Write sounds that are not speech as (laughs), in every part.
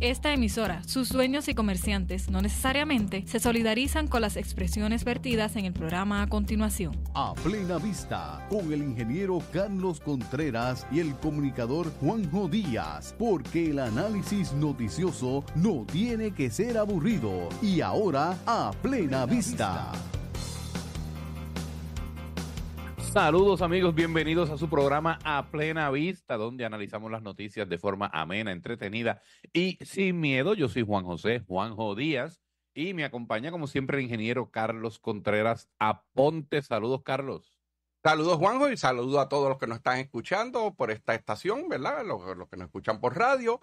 Esta emisora, sus dueños y comerciantes no necesariamente se solidarizan con las expresiones vertidas en el programa a continuación. A plena vista, con el ingeniero Carlos Contreras y el comunicador Juanjo Díaz, porque el análisis noticioso no tiene que ser aburrido. Y ahora, a plena, vista. Saludos amigos, bienvenidos a su programa A Plena Vista, donde analizamos las noticias de forma amena, entretenida y sin miedo. Yo soy Juan José Juanjo Díaz y me acompaña como siempre el ingeniero Carlos Contreras Aponte. Saludos Carlos. Saludos Juanjo y saludos a todos los que nos están escuchando por esta estación, ¿verdad? los que nos escuchan por radio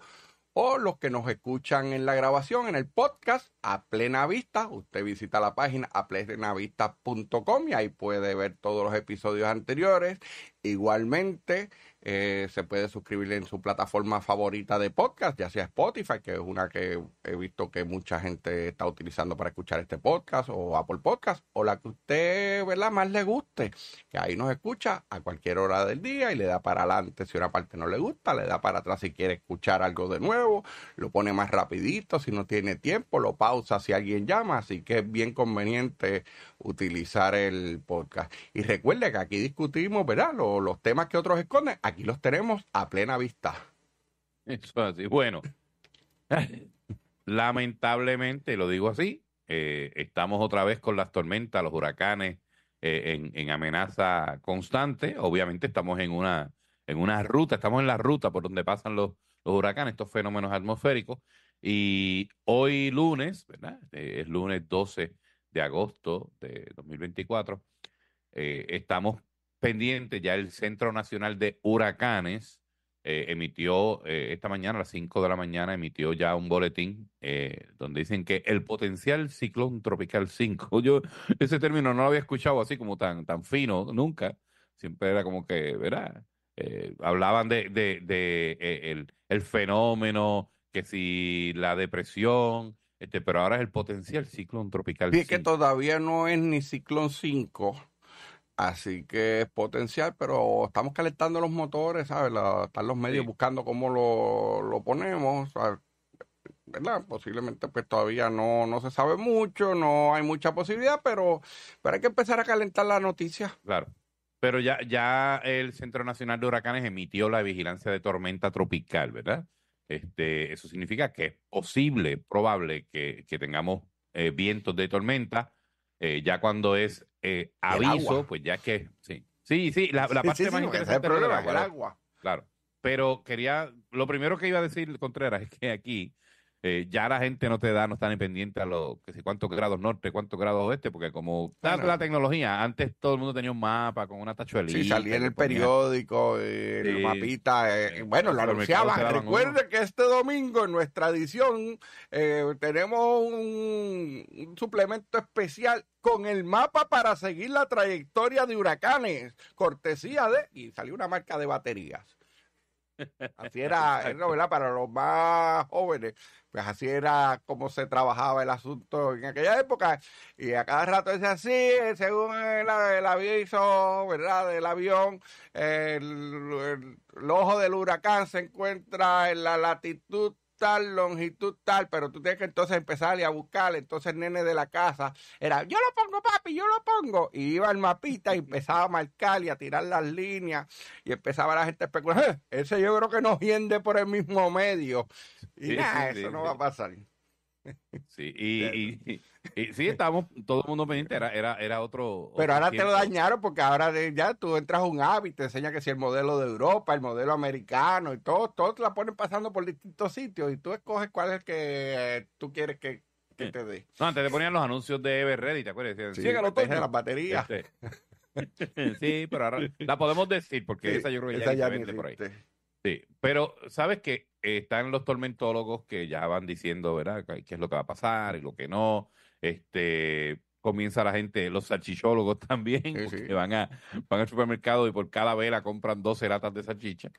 o los que nos escuchan en la grabación, en el podcast, a plena vista. Usted visita la página a plenavista.com y ahí puede ver todos los episodios anteriores. Igualmente, eh, se puede suscribir en su plataforma favorita de podcast, ya sea Spotify, que es una que he visto que mucha gente está utilizando para escuchar este podcast, o Apple Podcast, o la que usted ¿verdad? más le guste, que ahí nos escucha a cualquier hora del día y le da para adelante si una parte no le gusta, le da para atrás si quiere escuchar algo de nuevo, lo pone más rapidito si no tiene tiempo, lo pausa si alguien llama, así que es bien conveniente utilizar el podcast. Y recuerde que aquí discutimos ¿verdad? los temas que otros esconden aquí los tenemos a plena vista. Eso así. Bueno, lamentablemente, lo digo así, eh, estamos otra vez con las tormentas, los huracanes eh, en, amenaza constante. Obviamente estamos en una, en una ruta, estamos en la ruta por donde pasan los, huracanes, estos fenómenos atmosféricos. Y hoy lunes, ¿verdad? Eh, es lunes 12 de agosto de 2024, estamos pendiente, ya el Centro Nacional de Huracanes eh, emitió, eh, esta mañana a las 5 de la mañana, emitió ya un boletín eh, donde dicen que el potencial ciclón tropical 5, (laughs) yo ese término no lo había escuchado así como tan, tan fino nunca, siempre era como que, ¿verdad? hablaban de, el, fenómeno, que si la depresión, este, pero ahora es el potencial ciclón tropical. Y es que todavía no es ni ciclón 5 Así que es potencial, pero estamos calentando los motores, ¿sabes? están los medios buscando cómo lo, ponemos, ¿verdad? Posiblemente pues todavía no, se sabe mucho, no hay mucha posibilidad, pero, pero hay que empezar a calentar la noticia. Claro. Pero ya, ya el Centro Nacional de Huracanes emitió la vigilancia de tormenta tropical, ¿verdad? Este, eso significa que es posible, probable que, que tengamos eh, vientos de tormenta eh, ya cuando es eh, aviso, pues ya es que. Sí, sí, sí la, parte más interesante es el el agua. Claro. Pero quería. Lo primero que iba a decir Contreras es que aquí eh, ya la gente no te da, no está ni pendiente a lo, que sé cuántos grados norte, cuántos grados oeste, porque como está la tecnología, antes todo el mundo tenía un mapa con una tachuelita. Sí, salía en el periódico, eh, el mapita, eh, bueno, lo anunciaban. Recuerde que este domingo en nuestra edición tenemos un suplemento especial con el mapa para seguir la trayectoria de huracanes, cortesía de, y salió una marca de baterías. Así era, (laughs) ¿verdad? Para los más jóvenes, pues así era como se trabajaba el asunto en aquella época. Y a cada rato es así, según el, aviso, ¿verdad? Del avión, el, ojo del huracán se encuentra en la latitud tal, longitud tal, pero tú tienes que entonces empezar a buscarle, Entonces el nene de la casa era, yo lo pongo papi, yo lo pongo. Y iba al mapita y empezaba a marcar y a tirar las líneas y empezaba la gente a especular, eh, ese yo creo que nos hiende por el mismo medio. Y nada, eso no va a pasar. Sí, (laughs) y, sí, estábamos todo el mundo pendiente, era, era, era otro. Pero ahora te lo dañaron porque ahora ya tú entras a un hábito, te enseña que si el modelo de Europa, el modelo americano y todo, todos te la ponen pasando por distintos sitios y tú escoges cuál es el que tú quieres que, te dé. antes te ponían los anuncios de y ¿te acuerdas? Sí, las baterías. Este, (laughs) sí, pero ahora la podemos decir porque esa yo creo que ya, viene por ahí. Sí, pero sabes que están los tormentólogos que ya van diciendo, ¿verdad?, qué es lo que va a pasar y lo que no. Este, comienza la gente, los salchichólogos (laughs) también, que van, a, van al supermercado y por cada vela compran 12 latas de salchicha.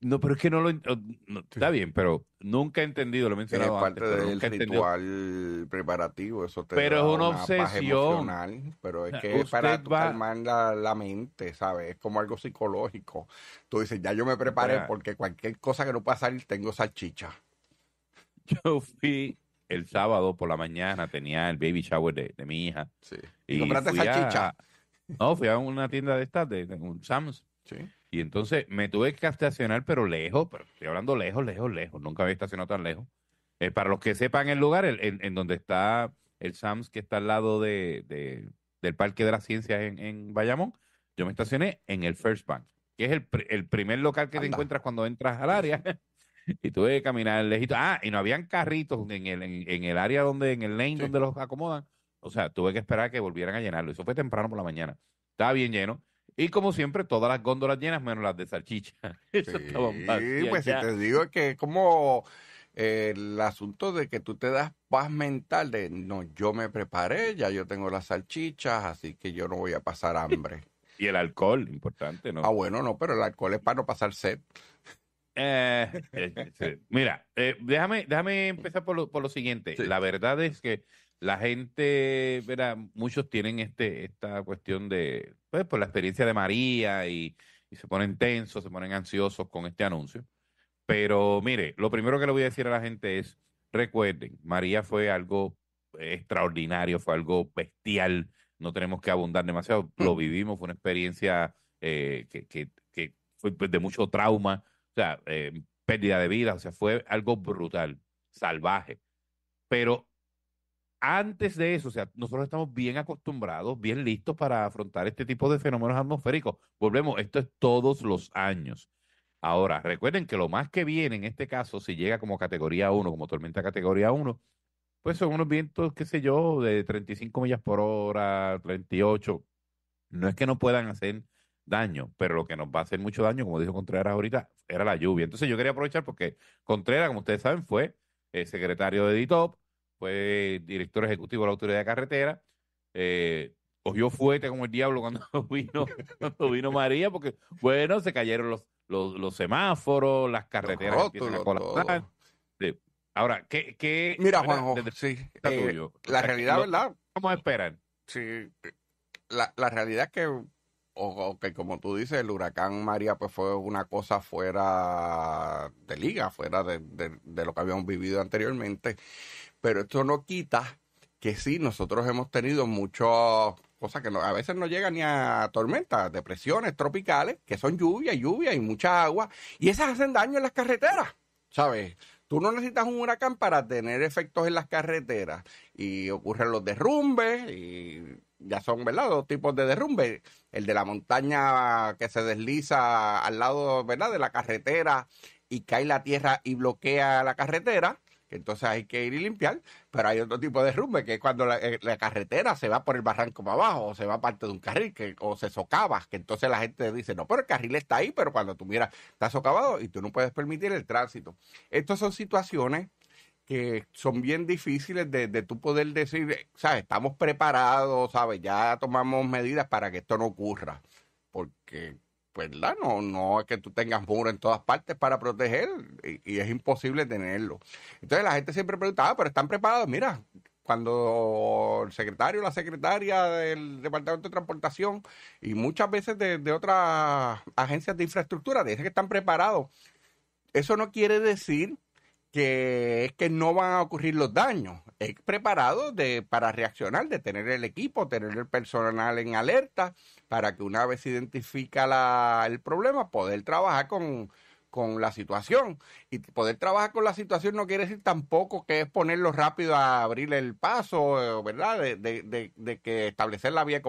No, pero es que no lo. está bien, pero nunca he entendido, lo mencionado es parte del ritual preparativo, eso te Pero es una, obsesión. pero es que es para va... calmar la, mente, ¿sabes? Es como algo psicológico. Tú dices, ya yo me preparé porque cualquier cosa que no pueda salir, tengo salchicha. (laughs) Yo fui el sábado por la mañana, tenía el baby shower de, mi hija. Sí. ¿Y, compraste salchicha? no, fui a una tienda de estas, de, un Sam's. Sí y entonces me tuve que estacionar, pero lejos, pero estoy hablando lejos, lejos, lejos. Nunca había estacionado tan lejos. Eh, para los que sepan el lugar, en, donde está el SAMS, que está al lado de, del Parque de las Ciencias en, Bayamón, yo me estacioné en el First Bank, que es el, primer local que te encuentras cuando entras al área. (laughs) y tuve que caminar lejito. Ah, y no habían carritos en el, en, el área donde, en el lane donde los acomodan. O sea, tuve que esperar a que volvieran a llenarlo. Eso fue temprano por la mañana. Estaba bien lleno. Y como siempre, todas las góndolas llenas menos las de salchicha. (laughs) Sí, pues si te digo que es como eh, el asunto de que tú te das paz mental de, no, yo me preparé, ya yo tengo las salchichas, así que yo no voy a pasar hambre. (laughs) y el alcohol, importante, ¿no? Ah, bueno, no, pero el alcohol es para no pasar sed. Eh, eh mira, eh, déjame, déjame empezar por lo, por lo siguiente. La verdad es que la gente, verá, muchos tienen este, esta cuestión de, pues, por la experiencia de María y, se ponen tensos, se ponen ansiosos con este anuncio. Pero mire, lo primero que le voy a decir a la gente es, recuerden, María fue algo extraordinario, fue algo bestial, no tenemos que abundar demasiado, lo vivimos, fue una experiencia eh, que, fue pues, de mucho trauma, o sea, eh, pérdida de vida, o sea, fue algo brutal, salvaje. Pero antes de eso, o sea, nosotros estamos bien acostumbrados, bien listos para afrontar este tipo de fenómenos atmosféricos. Volvemos, esto es todos los años. Ahora, recuerden que lo más que viene en este caso, si llega como categoría 1, como tormenta categoría 1, pues son unos vientos, qué sé yo, de 35 millas por hora, 38. No es que no puedan hacer daño, pero lo que nos va a hacer mucho daño, como dijo Contreras ahorita, era la lluvia. Entonces yo quería aprovechar porque Contreras, como ustedes saben, fue el eh, secretario de DITOP fue director ejecutivo de la Autoridad de Carretera. Eh, cogió fuerte como el diablo cuando (laughs) vino, vino María, porque, bueno, se cayeron los, los, semáforos, las carreteras Ahora, ¿qué, Mira, Juanjo, eh, la realidad, ¿verdad? Vamos a esperar. Sí, eh, la, la realidad es que, que, como tú dices, el huracán María pues fue una cosa fuera de liga, fuera de, de lo que habíamos vivido anteriormente. Pero esto no quita que sí, nosotros hemos tenido muchas cosas que no, a veces no llegan ni a tormentas, depresiones tropicales, que son lluvia, lluvia y mucha agua, y esas hacen daño en las carreteras, ¿sabes? Tú no necesitas un huracán para tener efectos en las carreteras y ocurren los derrumbes y ya son, ¿verdad? Dos tipos de derrumbes. El de la montaña que se desliza al lado, ¿verdad? De la carretera y cae la tierra y bloquea la carretera que entonces hay que ir y limpiar, pero hay otro tipo de derrumbe, que es cuando eh, la, carretera se va por el barranco para abajo, o se va parte de un carril, que, o se socava, que entonces la gente dice, no, pero el carril está ahí, pero cuando tú miras, está socavado y tú no puedes permitir el tránsito. Estas son situaciones que son bien difíciles de, de tú poder decir, ¿sabes? Estamos preparados, ¿sabes? Ya tomamos medidas para que esto no ocurra, porque no, no es que tú tengas muro en todas partes para proteger y, es imposible tenerlo. Entonces la gente siempre pregunta, pero están preparados, mira. Cuando el secretario o la secretaria del Departamento de Transportación y muchas veces de, otras agencias de infraestructura dicen que están preparados, eso no quiere decir que es que no van a ocurrir los daños. Es preparado para reaccionar, de tener el equipo, tener el personal en alerta para que una vez se identifica la, el problema, poder trabajar con, con la situación. Y poder trabajar con la situación no quiere decir tampoco que es ponerlo rápido a abrir el paso, eh, ¿verdad? De, que establecer la vía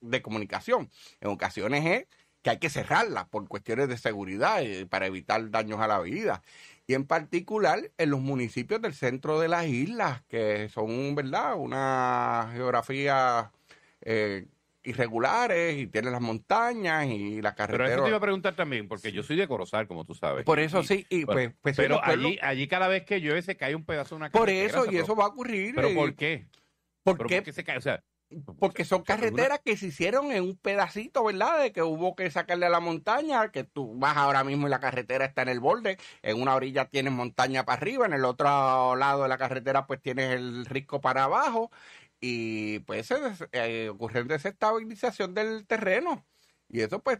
de comunicación. En ocasiones es que hay que cerrarla por cuestiones de seguridad y para evitar daños a la vida. Y en particular en los municipios del centro de las islas, que son, ¿verdad? Una geografía eh, irregulares y tiene las montañas y las carreteras. Pero eso te iba a preguntar también, porque yo soy de Corozal, como tú sabes. Por eso sí, y pues, pues Pero allí, cada vez que llueve se cae un pedazo de una carretera. Por eso, y eso va a ocurrir. ¿Pero eh, por qué? ¿Por, qué? se cae? O sea, porque son carreteras que se hicieron en un pedacito, ¿verdad? De que hubo que sacarle a la montaña, que tú vas ahora mismo y la carretera está en el borde, en una orilla tienes montaña para arriba, en el otro lado de la carretera pues tienes el risco para abajo, y pues ocurrió ocurrente estado del terreno. Y eso pues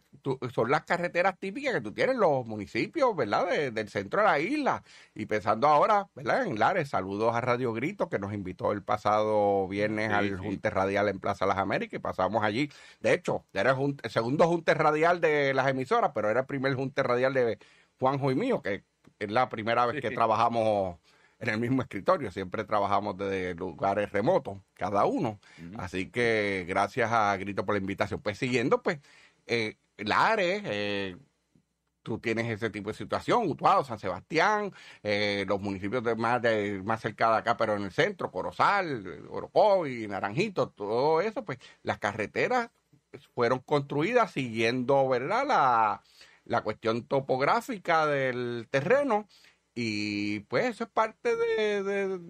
son las carreteras típicas que tú tienes, los municipios, ¿verdad? del centro de la isla. Y pensando ahora, ¿verdad? En Lares, saludos a Radio Grito, que nos invitó el pasado viernes al Junte Radial en Plaza Las Américas y pasamos allí. De hecho, era el, segundo Junte Radial de las emisoras, pero era el primer Junte Radial de Juanjo y mío, que es la primera vez que trabajamos en el mismo escritorio, siempre trabajamos desde lugares remotos, cada uno. Así que gracias a Grito por la invitación. Pues siguiendo, pues, eh, Lares, eh, tú tienes ese tipo de situación, Utuado, San Sebastián, eh, los municipios de más, de, más cerca de acá, pero en el centro, Corozal, y Naranjito, todo eso, pues las carreteras fueron construidas siguiendo, ¿verdad?, la, la cuestión topográfica del terreno y pues eso es parte de,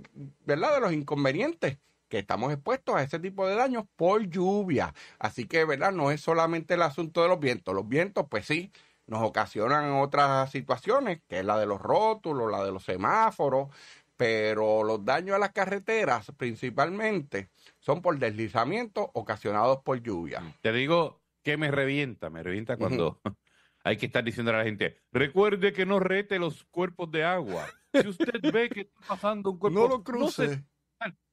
¿verdad? de los inconvenientes que estamos expuestos a ese tipo de daños por lluvia. Así que, ¿verdad? No es solamente el asunto de los vientos. Los vientos, pues sí, nos ocasionan otras situaciones, que es la de los rótulos, la de los semáforos, pero los daños a las carreteras principalmente son por deslizamientos ocasionados por lluvia. Te digo que me revienta, me revienta cuando, hay que estar diciendo a la gente, recuerde que no rete los cuerpos de agua. Si usted (laughs) ve que está pasando un cuerpo... No lo cruce.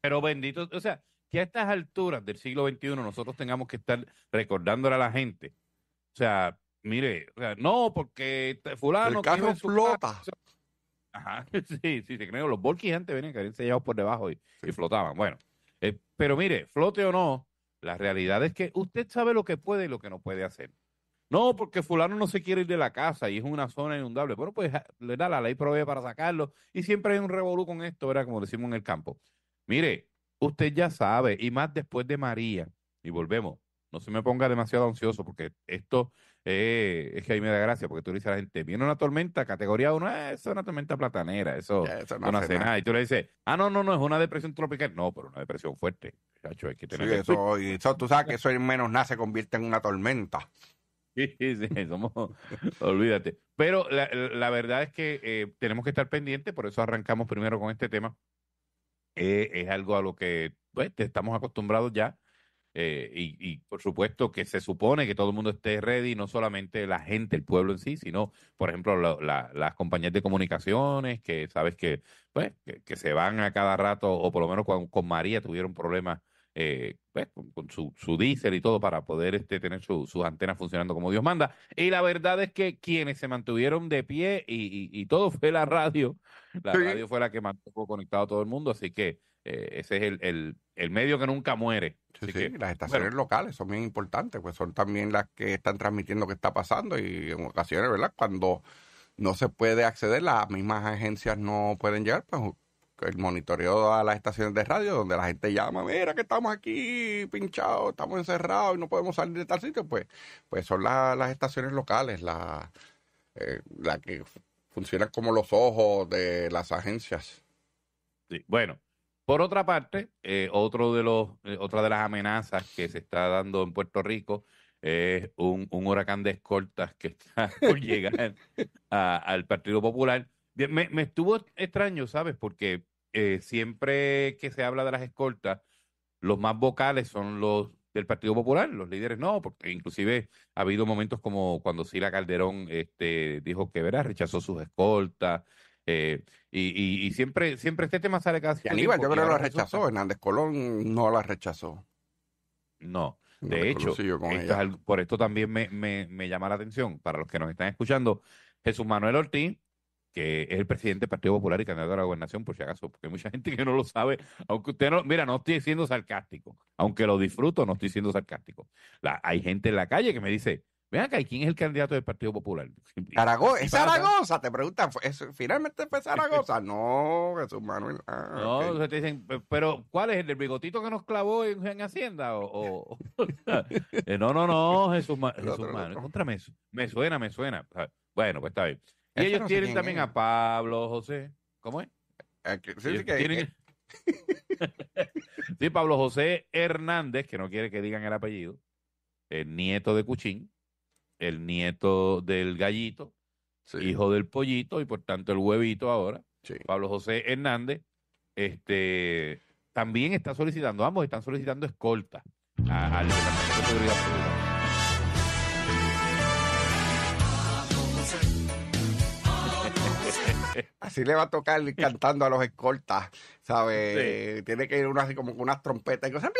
Pero bendito, o sea, que a estas alturas del siglo XXI nosotros tengamos que estar recordándole a la gente. O sea, mire, no, porque este fulano... El carro flota. Ajá, (laughs) sí, sí, se creo. Los Volkis antes venían que habían sellados por debajo y, flotaban. Bueno, eh, pero mire, flote o no, la realidad es que usted sabe lo que puede y lo que no puede hacer. No, porque fulano no se quiere ir de la casa y es una zona inundable. Bueno, pues le da la ley provee para sacarlo y siempre hay un revolú con esto, ¿verdad? Como decimos en el campo. Mire, usted ya sabe, y más después de María, y volvemos, no se me ponga demasiado ansioso porque esto eh, es que ahí me da gracia porque tú le dices a la gente, viene una tormenta, categoría 1, ah, es una tormenta platanera, eso, no hace nada. Y tú le dices, ah, no, no, no, es una depresión tropical. No, pero una depresión fuerte. eso, y eso, tú sabes que eso en menos nada se convierte en una tormenta. Sí, (laughs) somos, olvídate. Pero la, verdad es que eh, tenemos que estar pendientes, por eso arrancamos primero con este tema. Eh, es algo a lo que pues, estamos acostumbrados ya. Eh, y, por supuesto que se supone que todo el mundo esté ready, no solamente la gente, el pueblo en sí, sino, por ejemplo, las compañías de comunicaciones, que sabes que, pues, que, se van a cada rato, o por lo menos con María tuvieron problemas eh, pues, con, su, su diésel y todo para poder este, tener su, sus antenas funcionando como Dios manda. Y la verdad es que quienes se mantuvieron de pie y, todo fue la radio. La radio fue la que mantuvo conectado a todo el mundo, así que eh, ese es el, medio que nunca muere. Sí, las estaciones locales son bien importantes, pues son también las que están transmitiendo que está pasando y en ocasiones, ¿verdad? Cuando no se puede acceder, las mismas agencias no pueden llegar, pues el monitoreo a las estaciones de radio donde la gente llama, mira que estamos aquí pinchados, estamos encerrados y no podemos salir de tal sitio, pues, pues son las estaciones locales, las eh, la que funcionan como los ojos de las agencias. Sí, bueno, por otra parte, eh, otro de los, eh, otra de las amenazas que se está dando en Puerto Rico es un, huracán de escoltas que está (laughs) por llegar al Partido Popular. Me, me, estuvo extraño, ¿sabes? Porque eh, siempre que se habla de las escoltas, los más vocales son los del Partido Popular, los líderes no, porque inclusive ha habido momentos como cuando Sila Calderón este, dijo que verá, rechazó sus escoltas, eh, y, siempre, siempre este tema sale casi. Y Aníbal, yo creo que lo rechazó, Hernández Colón no la rechazó. No. De hecho, por esto también me, me llama la atención, para los que nos están escuchando, Jesús Manuel Ortiz es el presidente del Partido Popular y candidato a la gobernación, por si acaso, porque hay mucha gente que no lo sabe, aunque usted no, mira, no estoy siendo sarcástico, aunque lo disfruto, no estoy siendo sarcástico. hay gente en la calle que me dice, vean acá, quién es el candidato del Partido Popular? (laughs) Zaragoza, es Zaragoza, te preguntan, finalmente fue Zaragoza. (laughs) no, Jesús Manuel. Ah, no, te dicen, pero ¿cuál es el del bigotito que nos clavó en, Hacienda? O, (laughs) eh, no, no, no, Jesús, Manuel, contra me, me suena, me suena. Bueno, pues está bien. Y ellos tienen también a Pablo, José. ¿Cómo es? Ah, eh. (laughs) sí, Pablo José Hernández, que no quiere que digan el apellido, el nieto de Cuchín, el nieto del gallito, hijo del pollito y por tanto el huevito ahora, sí. Pablo José Hernández, este, también está solicitando, ambos están solicitando escolta al Pública. así le va a tocar cantando a los escoltas, ¿sabes? Tiene que ir uno así como con unas trompetas y cosas.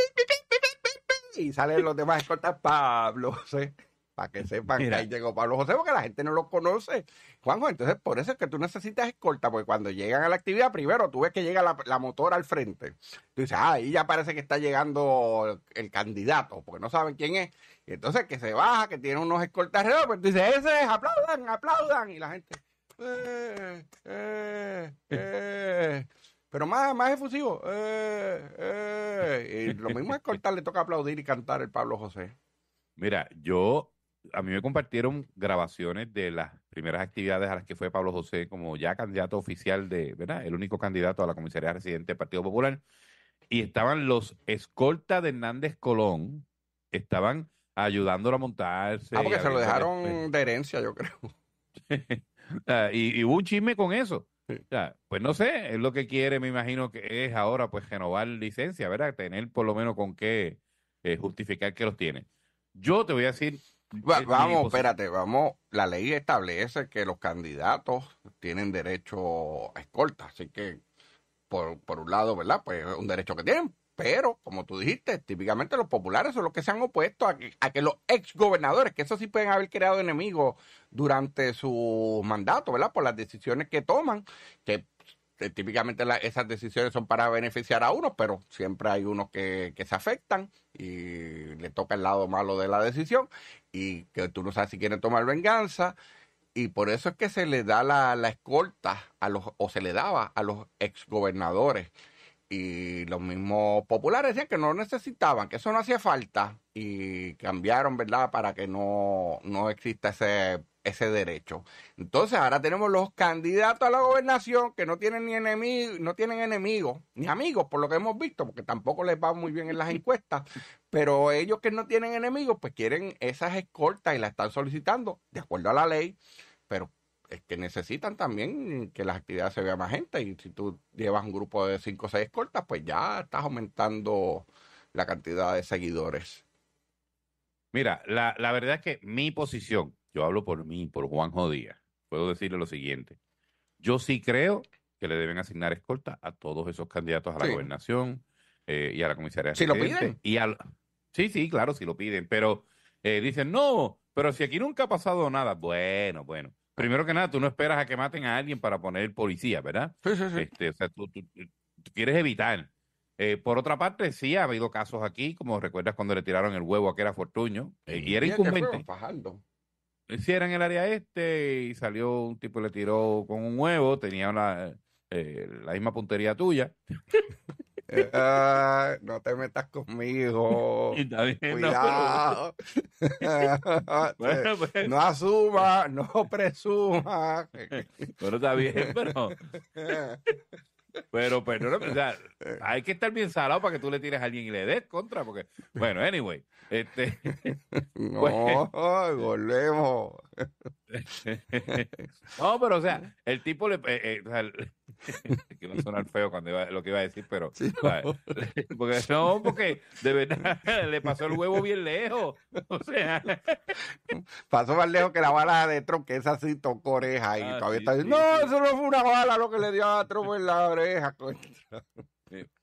Y salen los demás escoltas, Pablo, José, para que sepan que ahí llegó Pablo José, porque la gente no lo conoce. Juanjo, entonces por eso es que tú necesitas escolta, porque cuando llegan a la actividad, primero tú ves que llega la, la motora al frente. Tú dices, ah, ahí ya parece que está llegando el candidato, porque no saben quién es. Y entonces que se baja, que tiene unos escoltas alrededor, pues tú dices, ese es, aplaudan, aplaudan. Y la gente, eh, eh, eh, Pero más, más efusivo. Y lo mismo es cortar, le toca aplaudir y cantar el Pablo José. Mira, yo, a mí me compartieron grabaciones de las primeras actividades a las que fue Pablo José como ya candidato oficial de, ¿verdad? El único candidato a la comisaría residente del Partido Popular. Y estaban los escoltas de Hernández Colón, estaban ayudándolo a montarse. Ah, porque se lo dejaron de herencia, yo creo. (laughs) y, un chisme con eso. pues no sé, es lo que quiere, me imagino que es ahora pues renovar licencia, ¿verdad? Tener por lo menos con qué eh, justificar que los tiene. Yo te voy a decir... Eh, vamos, espérate, vamos, la ley establece que los candidatos tienen derecho a escolta, así que por, por un lado, ¿verdad? Pues es un derecho que tienen, pero, como tú dijiste, típicamente los populares son los que se han opuesto a que, los exgobernadores, que eso sí pueden haber creado enemigos durante su mandato, ¿verdad? Por las decisiones que toman, que eh, típicamente esas decisiones son para beneficiar a unos, pero siempre hay unos que, se afectan y le toca el lado malo de la decisión y que tú no sabes si quieren tomar venganza. Y por eso es que se le da la, escolta a los, o se le daba a los exgobernadores y los mismos populares decían que no necesitaban, que eso no hacía falta y cambiaron, ¿verdad?, para que no, no exista ese, ese derecho. Entonces ahora tenemos los candidatos a la gobernación que no tienen ni enemigo no tienen enemigos, ni amigos, por lo que hemos visto, porque tampoco les va muy bien en las encuestas, pero ellos que no tienen enemigos, pues quieren esas escoltas y las están solicitando de acuerdo a la ley, pero es que necesitan también que las actividades se vea más gente. Y si tú llevas un grupo de cinco o seis escoltas, pues ya estás aumentando la cantidad de seguidores. Mira, la, verdad es que mi posición, yo hablo por mí, por Juan Díaz, puedo decirle lo siguiente. Yo sí creo que le deben asignar escoltas a todos esos candidatos a la gobernación eh, y a la comisaría. Si lo piden. Y al... Sí, sí, claro, si lo piden, pero eh, dicen, no, pero si aquí nunca ha pasado nada, bueno, bueno primero que nada, tú no esperas a que maten a alguien para poner policía, ¿verdad? Sí, sí, sí. Este, o sea, tú, quieres evitar. Eh, por otra parte, sí ha habido casos aquí, como recuerdas cuando le tiraron el huevo a que era Fortuño, eh, y era incumbente. Sí, era en el área este y salió un tipo, y le tiró con un huevo, tenía la eh, misma puntería tuya. (laughs) Eh, eh, no te metas conmigo. Cuidado. No, no asuma, no presuma. Pero (laughs) está bien, pero. Pero pero, pues, o sea, eh. hay que estar bien salado para que tú le tires a alguien y le des contra, porque, bueno, anyway. Este, (laughs) (laughs) pues, no, volvemos. (laughs) no, pero o sea, el tipo le. Eh, eh o sea, (laughs) sonar feo cuando iba, lo que iba a decir, pero. (laughs) no. porque, de verdad le pasó el huevo bien lejos. O sea. pasó más lejos que la bala de Trump, que esa sí tocó oreja y ah, todavía está diciendo, no, eso no fue una bala lo que le dio a Trump en la oreja.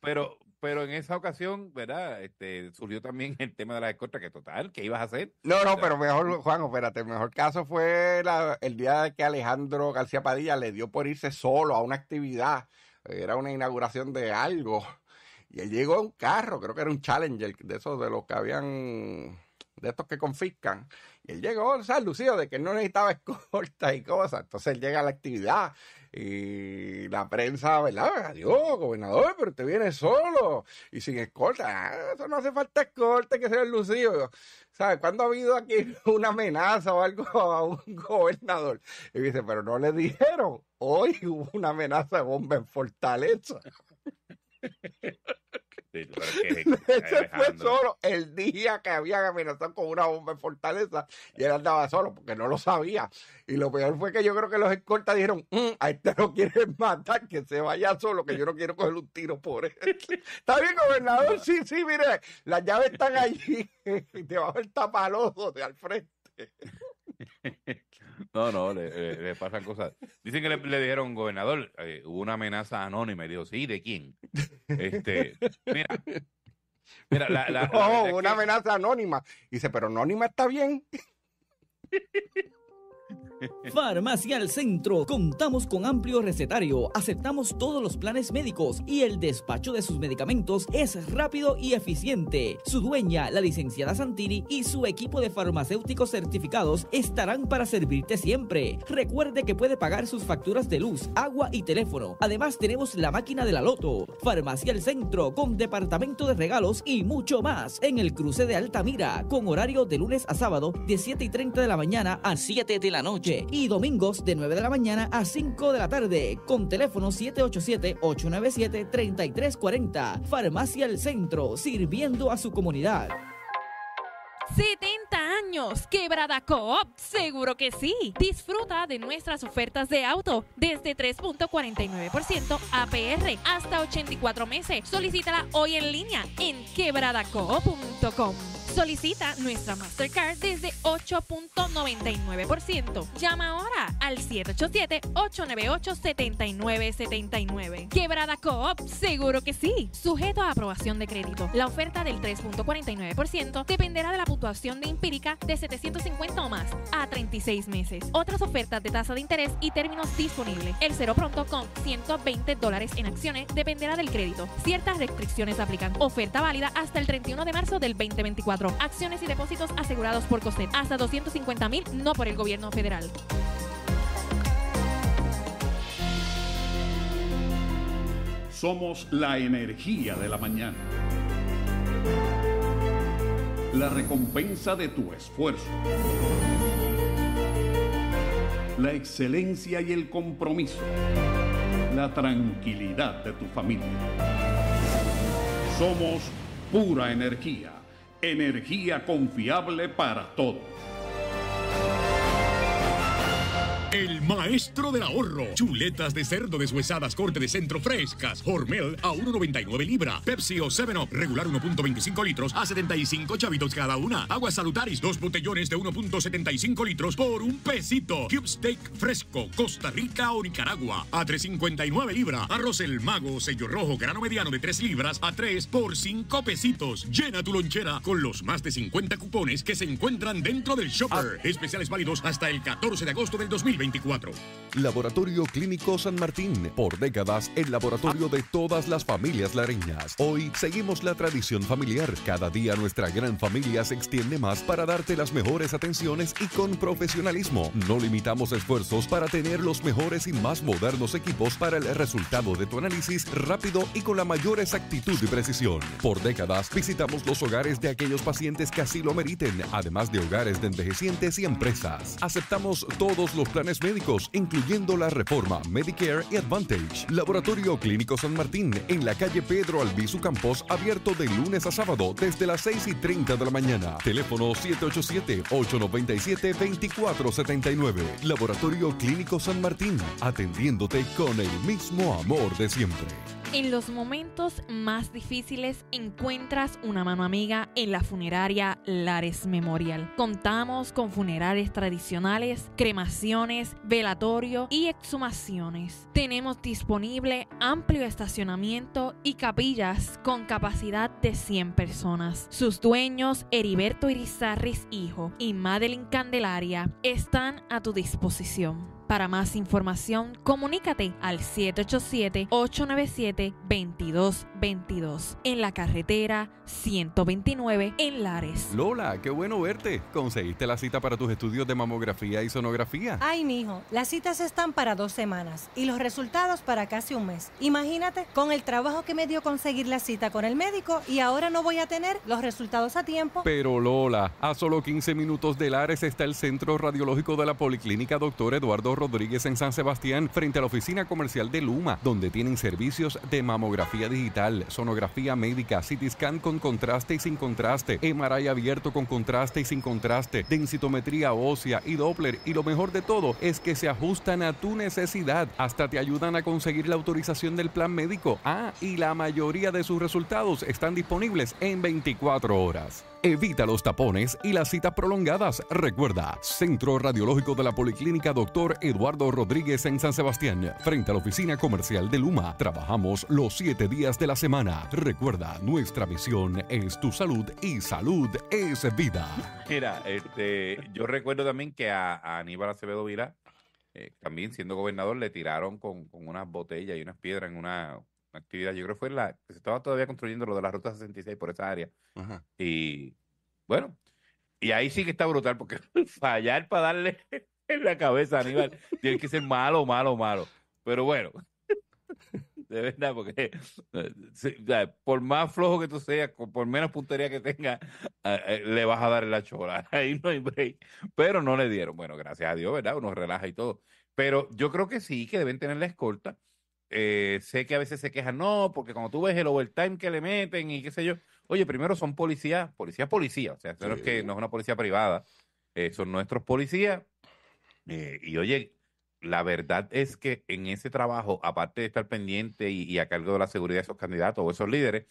Pero, pero en esa ocasión, ¿verdad? Este, surgió también el tema de las escoltas, que total, ¿qué ibas a hacer? No, no, pero mejor, Juan, espérate, el mejor caso fue el día que Alejandro García Padilla le dio por irse solo a una actividad, era una inauguración de algo, y él llegó a un carro, creo que era un Challenger, de esos de los que habían de estos que confiscan. Y él llegó, o sea, lucido de que no necesitaba (laughs) escolta y cosas. Entonces él llega a la actividad y la prensa, ¿verdad? Adiós, gobernador, pero usted viene solo y sin escolta. Ah, eso no hace falta escolta que sea el lucido. ¿Sabes? ¿Cuándo ha habido aquí (laughs) una amenaza o algo (laughs) a un gobernador? Y dice, pero no le dijeron. Hoy hubo una amenaza de bomba en Fortaleza. (laughs) (laughs) ese fue solo el día que habían amenazado con una bomba en Fortaleza y él andaba solo porque no lo sabía. Y lo peor fue que yo creo que los escoltas dijeron: mm, A este lo quieren matar, que se vaya solo, que yo no quiero coger un tiro por él. (laughs) ¿Está bien, gobernador? Sí, sí, mire, las llaves están allí, te va a del tapaloso de al frente. (laughs) No, no, le, pasan cosas. Dicen que le, dijeron, gobernador, eh, hubo una amenaza anónima. Y dijo, sí, ¿de quién? Este, mira, mira, la, (laughs) oh, una amenaza anónima. dice, pero anónima está bien. Farmacia al Centro. Contamos con amplio recetario, aceptamos todos los planes médicos y el despacho de sus medicamentos es rápido y eficiente. Su dueña, la licenciada Santini, y su equipo de farmacéuticos certificados estarán para servirte siempre. Recuerde que puede pagar sus facturas de luz, agua y teléfono. Además, tenemos la máquina de la Loto. Farmacia el Centro con departamento de regalos y mucho más en el cruce de Altamira con horario de lunes a sábado de 7 y 30 de la mañana a 7 de la noche y domingos de 9 de la mañana a 5 de la tarde con teléfono 787-897-3340. Farmacia El Centro, sirviendo a su comunidad. 70 años, quebrada Coop, seguro que sí. Disfruta de nuestras ofertas de auto desde 3.49% APR hasta 84 meses. Solicítala hoy en línea en quebradacoop.com. Solicita nuestra Mastercard desde 8.99%. Llama ahora al 787-898-7979. Quebrada Coop, seguro que sí. Sujeto a aprobación de crédito. La oferta del 3.49% dependerá de la puntuación de empírica de 750 o más a 36 meses. Otras ofertas de tasa de interés y términos disponibles. El cero pronto con 120 dólares en acciones dependerá del crédito. Ciertas restricciones aplican. Oferta válida hasta el 31 de marzo del 2024. Acciones y depósitos asegurados por COSET. Hasta 250 mil, no por el gobierno federal. Somos la energía de la mañana. La recompensa de tu esfuerzo. La excelencia y el compromiso. La tranquilidad de tu familia. Somos pura energía energía confiable para todos maestro del ahorro. Chuletas de cerdo deshuesadas, corte de centro frescas. Hormel a 1,99 libra. Pepsi o 7-Up regular 1,25 litros a 75 chavitos cada una. Agua Salutaris, dos botellones de 1,75 litros por un pesito. Cube Steak fresco, Costa Rica o Nicaragua a 3,59 libra. Arroz El Mago, sello rojo, grano mediano de 3 libras a 3 por 5 pesitos. Llena tu lonchera con los más de 50 cupones que se encuentran dentro del shopper. Ah. Especiales válidos hasta el 14 de agosto del 2024. Laboratorio Clínico San Martín. Por décadas, el laboratorio de todas las familias lareñas. Hoy seguimos la tradición familiar. Cada día nuestra gran familia se extiende más para darte las mejores atenciones y con profesionalismo. No limitamos esfuerzos para tener los mejores y más modernos equipos para el resultado de tu análisis rápido y con la mayor exactitud y precisión. Por décadas, visitamos los hogares de aquellos pacientes que así lo meriten, además de hogares de envejecientes y empresas. Aceptamos todos los planes médicos incluyendo la reforma, Medicare y Advantage. Laboratorio Clínico San Martín, en la calle Pedro Albizu Campos, abierto de lunes a sábado desde las 6 y 30 de la mañana. Teléfono 787-897-2479. Laboratorio Clínico San Martín, atendiéndote con el mismo amor de siempre. En los momentos más difíciles encuentras una mano amiga en la funeraria Lares Memorial. Contamos con funerales tradicionales, cremaciones, velatorio y exhumaciones. Tenemos disponible amplio estacionamiento y capillas con capacidad de 100 personas. Sus dueños, Heriberto Irizarris Hijo y Madeline Candelaria, están a tu disposición. Para más información, comunícate al 787-897-2222 en la carretera 129 en Lares. Lola, qué bueno verte. ¿Conseguiste la cita para tus estudios de mamografía y sonografía? Ay, mijo, las citas están para dos semanas y los resultados para casi un mes. Imagínate, con el trabajo que me dio conseguir la cita con el médico y ahora no voy a tener los resultados a tiempo. Pero Lola, a solo 15 minutos de Lares está el Centro Radiológico de la Policlínica Dr. Eduardo Rodríguez en San Sebastián, frente a la oficina comercial de Luma, donde tienen servicios de mamografía digital, sonografía médica, CT scan con contraste y sin contraste, MRI abierto con contraste y sin contraste, densitometría ósea y Doppler. Y lo mejor de todo es que se ajustan a tu necesidad. Hasta te ayudan a conseguir la autorización del plan médico. Ah, y la mayoría de sus resultados están disponibles en 24 horas. Evita los tapones y las citas prolongadas. Recuerda, Centro Radiológico de la Policlínica Doctor Eduardo Rodríguez en San Sebastián, frente a la oficina comercial de Luma. Trabajamos los siete días de la semana. Recuerda, nuestra misión es tu salud y salud es vida. Mira, este, yo recuerdo también que a, Aníbal Acevedo Vila, eh, también siendo gobernador, le tiraron con, con unas botellas y unas piedras en una actividad. Yo creo que fue la que pues, se estaba todavía construyendo lo de la Ruta 66 por esa área. Y bueno, y ahí sí que está brutal, porque (laughs) (laughs) fallar para darle (laughs) en la cabeza a Aníbal tiene que ser malo, malo, malo. Pero bueno, de verdad, porque eh, por más flojo que tú seas, por menos puntería que tengas, le vas a dar la chola. Ahí no hay break. Pero no le dieron. Bueno, gracias a Dios, ¿verdad? Uno relaja y todo. Pero yo creo que sí, que deben tener la escolta eh, sé que a veces se quejan, no, porque cuando tú ves el overtime que le meten y qué sé yo, oye, primero son policías, policías, policías, o sea, no, es que, no es una policía privada, eh, son nuestros policías. Eh, y oye, la verdad es que en ese trabajo, aparte de estar pendiente y, a cargo de la seguridad de esos candidatos o esos líderes,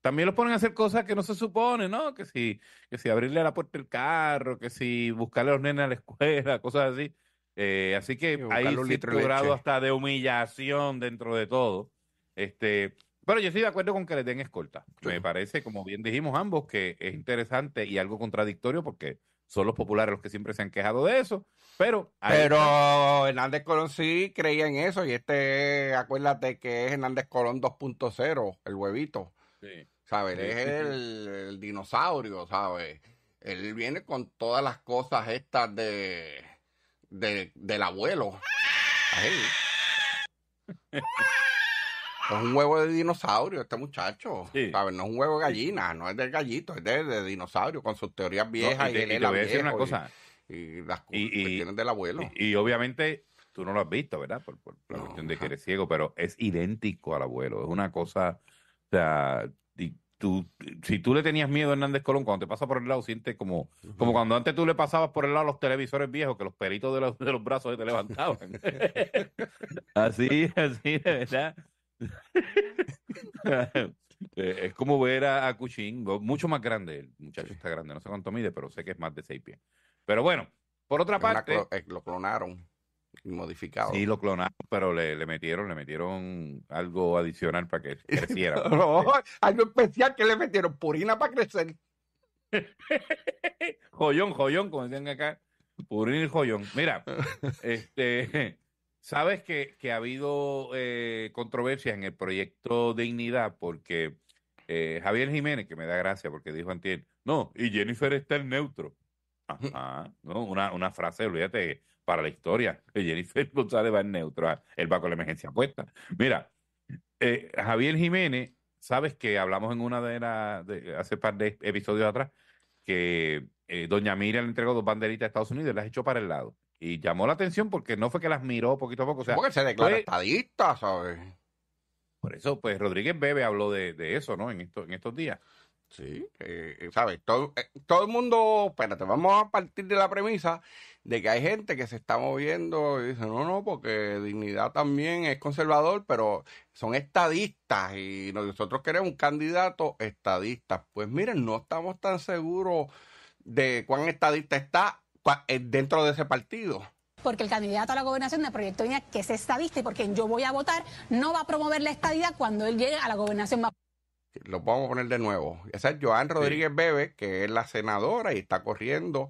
también los ponen a hacer cosas que no se supone, ¿no? Que si, que si abrirle la puerta el carro, que si buscarle a los nenes a la escuela, (laughs) cosas así. Eh, así que hay un grado hasta de humillación dentro de todo. Este, pero yo estoy de acuerdo con que le den escolta. Me parece, como bien dijimos ambos, que es interesante y algo contradictorio porque son los populares los que siempre se han quejado de eso. Pero, pero Hernández Colón sí creía en eso y este, acuérdate que es Hernández Colón 2.0, el huevito. ¿Sabes? es el dinosaurio, ¿sabes? Él viene con todas las cosas estas de del abuelo. Es un huevo de dinosaurio este muchacho. No es un huevo de gallina, no es del gallito, es de, dinosaurio, con sus teorías viejas y, y, y del abuelo. Y, obviamente tú no lo has visto, ¿verdad? Por, la cuestión de que eres ciego, pero es idéntico al abuelo. Es una cosa, o tú, si tú le tenías miedo a Hernández Colón, cuando te pasa por el lado, sientes como, como cuando antes tú le pasabas por el lado a los televisores viejos, que los peritos de los, brazos te levantaban. (laughs) así, así, de verdad. (laughs) Eh, es como ver a, Cuchín, mucho más grande, el muchacho está grande, no sé cuánto mide, pero sé que es más de seis pies. Pero bueno, por otra parte... Eh, lo clonaron modificado. Sí, lo clonaron, pero le, metieron, le metieron algo adicional para que (laughs) creciera. algo especial que le metieron, purina para crecer. (laughs) joyón, joyón, como dicen acá. Purina y joyón. Mira, (laughs) este, sabes que, ha habido eh, controversia en el proyecto Dignidad porque eh, Javier Jiménez, que me da gracia porque dijo antes, no, y Jennifer está el neutro. Ajá, ¿no? una, una frase, olvídate, para la historia. (laughs) Jennifer González va en neutro, ah, él va con la emergencia puesta. Mira, eh, Javier Jiménez, sabes que hablamos en una de las, hace par de episodios atrás, que eh, doña Miriam le entregó dos banderitas a Estados Unidos y las echó para el lado. Y llamó la atención porque no fue que las miró poquito a poco. O sea, porque se declara estadista, ¿sabes? Por eso, pues Rodríguez Bebe habló de, eso, ¿no? En, esto, en estos días. Sí, eh, ¿sabes? Todo, todo el mundo, espérate, vamos a partir de la premisa de que hay gente que se está moviendo y dice, no, no, porque dignidad también es conservador, pero son estadistas y nosotros queremos un candidato estadista. Pues miren, no estamos tan seguros de cuán estadista está eh, dentro de ese partido porque el candidato a la gobernación de Proyecto Dignidad, que es estadista y por yo voy a votar, no va a promover la estadía cuando él llegue a la gobernación. Lo podemos poner de nuevo. Esa es Joan Rodríguez Bebe, que es la senadora y está corriendo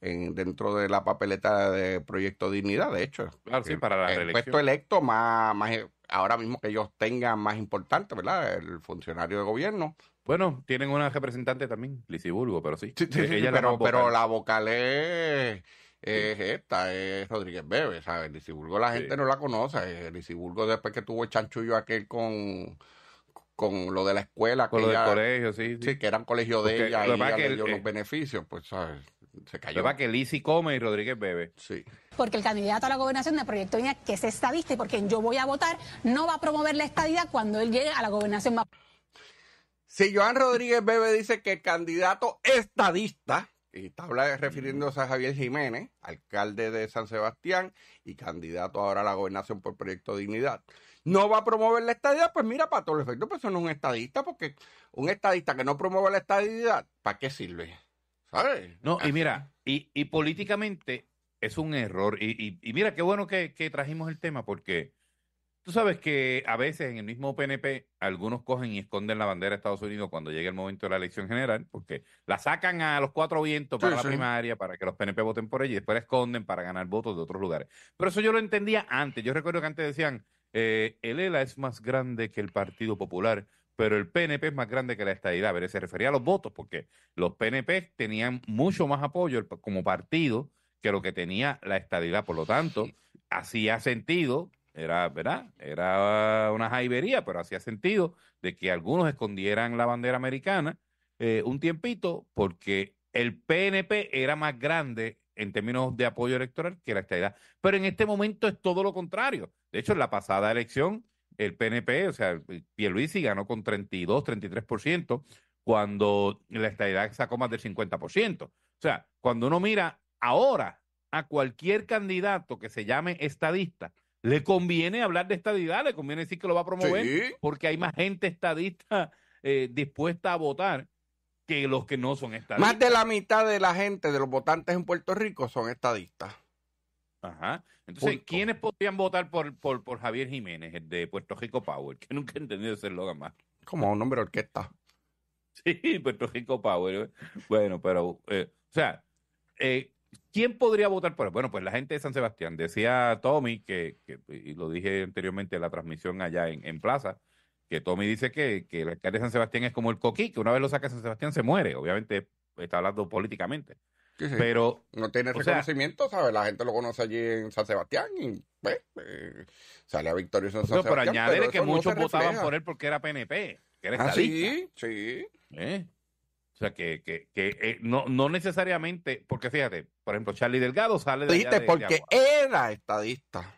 en, dentro de la papeleta de Proyecto Dignidad, de hecho. Claro, el, sí, para la el puesto electo más, más, ahora mismo que ellos tengan más importante, ¿verdad? El funcionario de gobierno. Bueno, tienen una representante también, Lisiburgo, pero sí. Eh, pero, pero la vocal es esta, es Rodríguez Bebe, ¿sabes? Lisiburgo la gente no la conoce. Eh, Lisiburgo después que tuvo el chanchullo aquel con con lo de la escuela. Con lo del colegio, sí, sí, que eran colegio de ella y le dio los eh, beneficios, pues, ¿sabes? Se cayó. que y come y Rodríguez bebe. Sí. Porque el candidato a la gobernación de Proyecto Dignidad que es estadista y porque yo voy a votar, no va a promover la estadía cuando él llegue a la gobernación. Si Joan Rodríguez Bebe dice que el candidato estadista, y está refiriéndose a Javier Jiménez, alcalde de San Sebastián y candidato ahora a la gobernación por Proyecto Dignidad, no va a promover la estadidad, pues mira, para todo el efecto, pues eso no es un estadista, porque un estadista que no promueve la estadidad, ¿para qué sirve? ¿Sabes? No, y mira, y, políticamente es un error. Y, mira, qué bueno que, trajimos el tema, porque tú sabes que a veces en el mismo PNP algunos cogen y esconden la bandera de Estados Unidos cuando llega el momento de la elección general, porque la sacan a los cuatro vientos para la primaria, para que los PNP voten por ella, y después la esconden para ganar votos de otros lugares. Pero eso yo lo entendía antes. Yo recuerdo que antes decían, eh, el ELA es más grande que el Partido Popular pero el PNP es más grande que la estadidad. Pero se refería a los votos, porque los PNP tenían mucho más apoyo como partido que lo que tenía la estadidad. Por lo tanto, hacía sentido, era, ¿verdad? Era una jaibería, pero hacía sentido de que algunos escondieran la bandera americana eh, un tiempito, porque el PNP era más grande en términos de apoyo electoral que la estadidad. Pero en este momento es todo lo contrario. De hecho, en la pasada elección, el PNP, o sea, Pierluisi ganó con 32, 33%, cuando la estadidad sacó más del 50%. O sea, cuando uno mira ahora a cualquier candidato que se llame estadista, le conviene hablar de estadidad, le conviene decir que lo va a promover, porque hay más gente estadista eh, dispuesta a votar que los que no son estadistas. Más de la mitad de la gente, de los votantes en Puerto Rico, son estadistas. Ajá. Entonces, ¿quiénes podrían votar por, por, por, Javier Jiménez, el de Puerto Rico Power? Que nunca he entendido ese eslogan más. Como un nombre orquesta. (laughs) Sí, Puerto Rico Power. Bueno, pero, eh, o sea, eh, ¿quién podría votar por él? Bueno, pues la gente de San Sebastián. Decía Tommy, que, y lo dije anteriormente en la transmisión allá en, en Plaza, que Tommy dice que, que el alcalde de San Sebastián es como el coquí, que una vez lo saca San Sebastián se muere. Obviamente está hablando políticamente. Pero. No tiene reconocimiento, ¿sabes? La gente lo conoce allí en San Sebastián y pues, eh, sale a victorioso en San Sebastián. Pero añade que muchos votaban por él porque era PNP, que era ah, Sí, sí. ¿Eh? O sea, que, eh, no, necesariamente, porque fíjate, por ejemplo, Charlie Delgado sale de. Dijiste porque era estadista.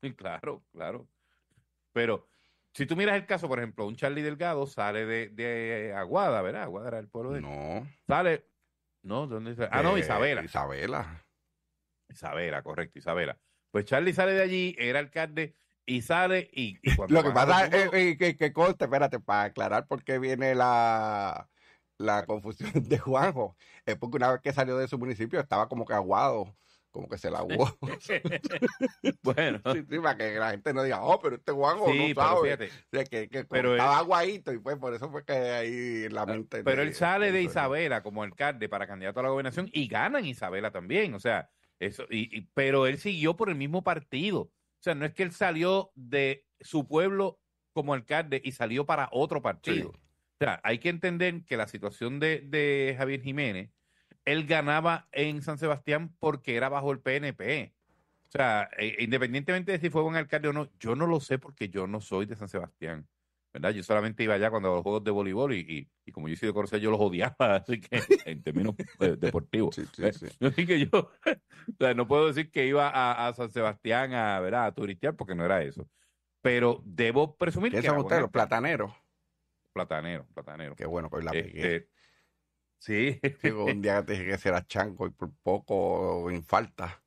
Sí, claro, claro. Pero si tú miras el caso, por ejemplo, un Charlie Delgado sale de, de Aguada, ¿verdad? Aguada era el pueblo de. No. Sale no, ¿dónde Ah, no, Isabela. Isabela. Isabela, correcto, Isabela. Pues Charlie sale de allí, era alcalde y sale y... Lo que pasa es eh, eh, que, que espérate, para aclarar por qué viene la, la confusión (laughs) de Juanjo, es porque una vez que salió de su municipio estaba como que aguado como que se la hubo. (laughs) bueno. Sí, para que la gente no diga, oh, pero este guango sí, no sabe. Pero, que, estaba y pues por eso fue que ahí la ah, mente. Pero él sale de Isabela como alcalde para candidato a la gobernación y gana Isabela también. O sea, eso, y, pero él siguió por el mismo partido. O sea, no es que él salió de su pueblo como alcalde y salió para otro partido. O sea, hay que entender que la situación de Javier Jiménez él ganaba en San Sebastián porque era bajo el PNP. O sea, e, independientemente de si fue buen alcalde o no, yo no lo sé porque yo no soy de San Sebastián. ¿verdad? Yo solamente iba allá cuando los juegos de voleibol y, como yo soy de corse yo los odiaba, (laughs) así que en términos deportivos. Sí, sí, eh, sí. Así que yo (laughs) o sea, no puedo decir que iba a, San Sebastián a, ¿verdad? a turistear porque no era eso. Pero debo presumir que. son ustedes, los plataneros? Platanero, platanero. Qué bueno, pues la pegué. Este, Sí. un día te dije que será chanco y por poco en falta.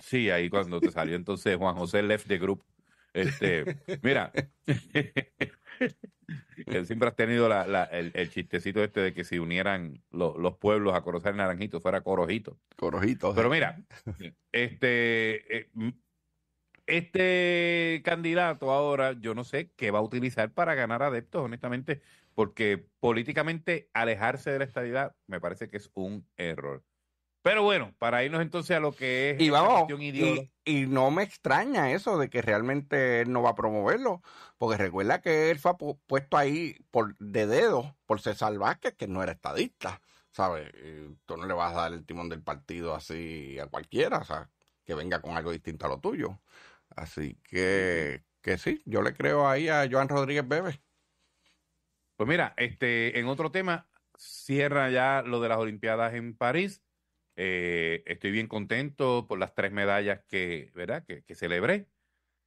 Sí, ahí cuando te salió entonces Juan José Left de Group. Este, mira, (laughs) siempre has tenido el, chistecito este de que si unieran los pueblos a Corozal Naranjito fuera Corojito. Corojito. Pero mira, este, eh, este candidato ahora, yo no sé qué va a utilizar para ganar adeptos, honestamente, porque políticamente alejarse de la estadidad me parece que es un error. Pero bueno, para irnos entonces a lo que es y vamos, y, y, no me extraña eso de que realmente él no va a promoverlo, porque recuerda que él fue puesto ahí por de dedo por César Vázquez, que no era estadista, ¿sabes? Tú no le vas a dar el timón del partido así a cualquiera, o sea, que venga con algo distinto a lo tuyo. Así que, que sí, yo le creo ahí a Joan Rodríguez Bebe. Pues mira, este, en otro tema, cierra ya lo de las Olimpiadas en París. Eh, estoy bien contento por las tres medallas que, ¿verdad? Que, celebré.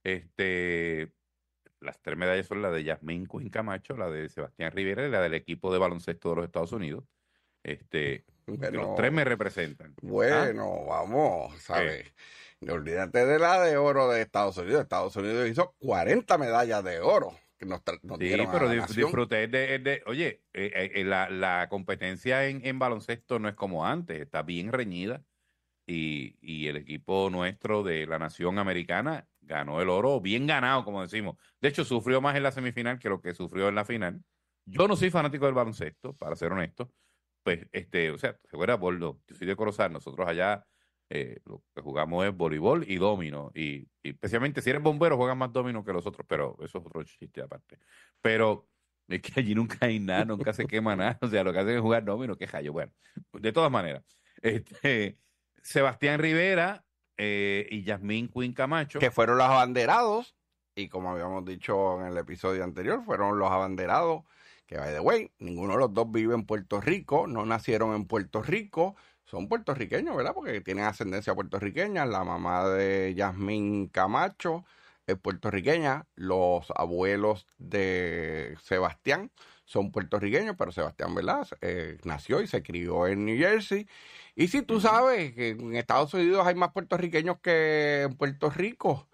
Este, las tres medallas son la de Yasmín Cuín Camacho, la de Sebastián Rivera y la del equipo de baloncesto de los Estados Unidos. Este, (laughs) los tres me representan. ¿ah? Bueno, vamos, ¿sabes? Eh, Olvídate de la de oro de Estados Unidos. Estados Unidos hizo 40 medallas de oro. Que sí, pero disfruté de, Oye, eh, eh, eh, la, competencia en, baloncesto no es como antes, está bien reñida. Y, el equipo nuestro de la nación americana ganó el oro bien ganado, como decimos. De hecho, sufrió más en la semifinal que lo que sufrió en la final. Yo no soy fanático del baloncesto, para ser honesto. Pues, este, o sea, se fuera Bordo, yo soy de Corozal, nosotros allá eh, lo que jugamos es voleibol y domino. Y, especialmente si eres bombero, juegas más domino que los otros, pero eso es otro chiste aparte. Pero es que allí nunca hay nada, nunca se quema nada. O sea, lo que hacen es jugar domino, que hallo. Bueno, de todas maneras, este, Sebastián Rivera eh, y Yasmín Quinn Camacho. Que fueron los abanderados, y como habíamos dicho en el episodio anterior, fueron los abanderados. Que by the way, ninguno de los dos vive en Puerto Rico, no nacieron en Puerto Rico, son puertorriqueños, ¿verdad? Porque tienen ascendencia puertorriqueña. La mamá de Yasmín Camacho es puertorriqueña. Los abuelos de Sebastián son puertorriqueños, pero Sebastián ¿verdad? Eh, nació y se crió en New Jersey. Y si tú sabes que en Estados Unidos hay más puertorriqueños que en Puerto Rico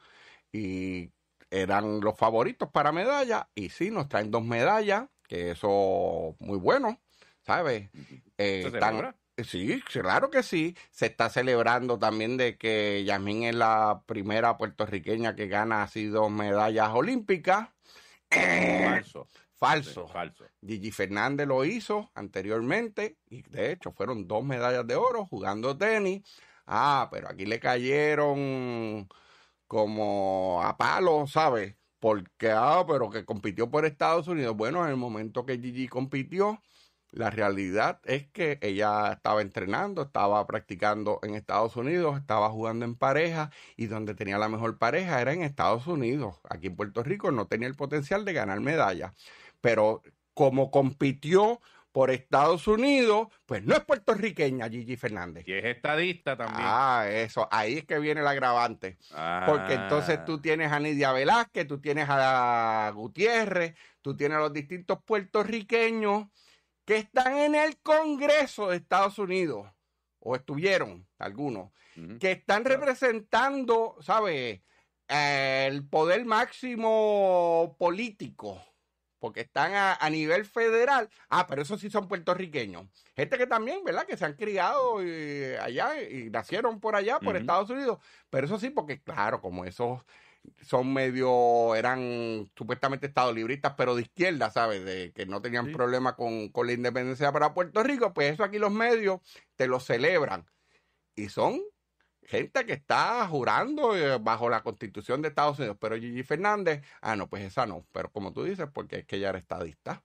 y eran los favoritos para medalla y sí, nos traen dos medallas, que eso muy bueno, ¿sabes? Eh, sí, claro que sí. Se está celebrando también de que Yasmín es la primera puertorriqueña que gana así dos medallas olímpicas. Falso. Eh, falso. falso. Gigi Fernández lo hizo anteriormente y de hecho fueron dos medallas de oro jugando tenis. Ah, pero aquí le cayeron como a palo, ¿sabes? Porque, ah, pero que compitió por Estados Unidos. Bueno, en el momento que Gigi compitió, la realidad es que ella estaba entrenando, estaba practicando en Estados Unidos, estaba jugando en pareja y donde tenía la mejor pareja era en Estados Unidos. Aquí en Puerto Rico no tenía el potencial de ganar medallas, pero como compitió por Estados Unidos, pues no es puertorriqueña Gigi Fernández. Y es estadista también. Ah, eso, ahí es que viene el agravante. Porque entonces ah. tú tienes a Nidia Velázquez, tú tienes a Gutiérrez, tú tienes a los distintos puertorriqueños que están en el Congreso de Estados Unidos, o estuvieron algunos, que están representando, sabe, El poder máximo político, porque están a, nivel federal. Ah, pero eso sí son puertorriqueños. Gente que también, ¿verdad? Que se han criado allá y nacieron por allá, por Estados Unidos. Pero eso sí, porque claro, como esos son medio, eran supuestamente estadolibristas, pero de izquierda, ¿sabes? De, que no tenían problema con, la independencia para Puerto Rico, pues eso aquí los medios te lo celebran. Y son gente que está jurando eh, bajo la constitución de Estados Unidos, pero Gigi Fernández, ah, no, pues esa no, pero como tú dices, porque es que ella era estadista.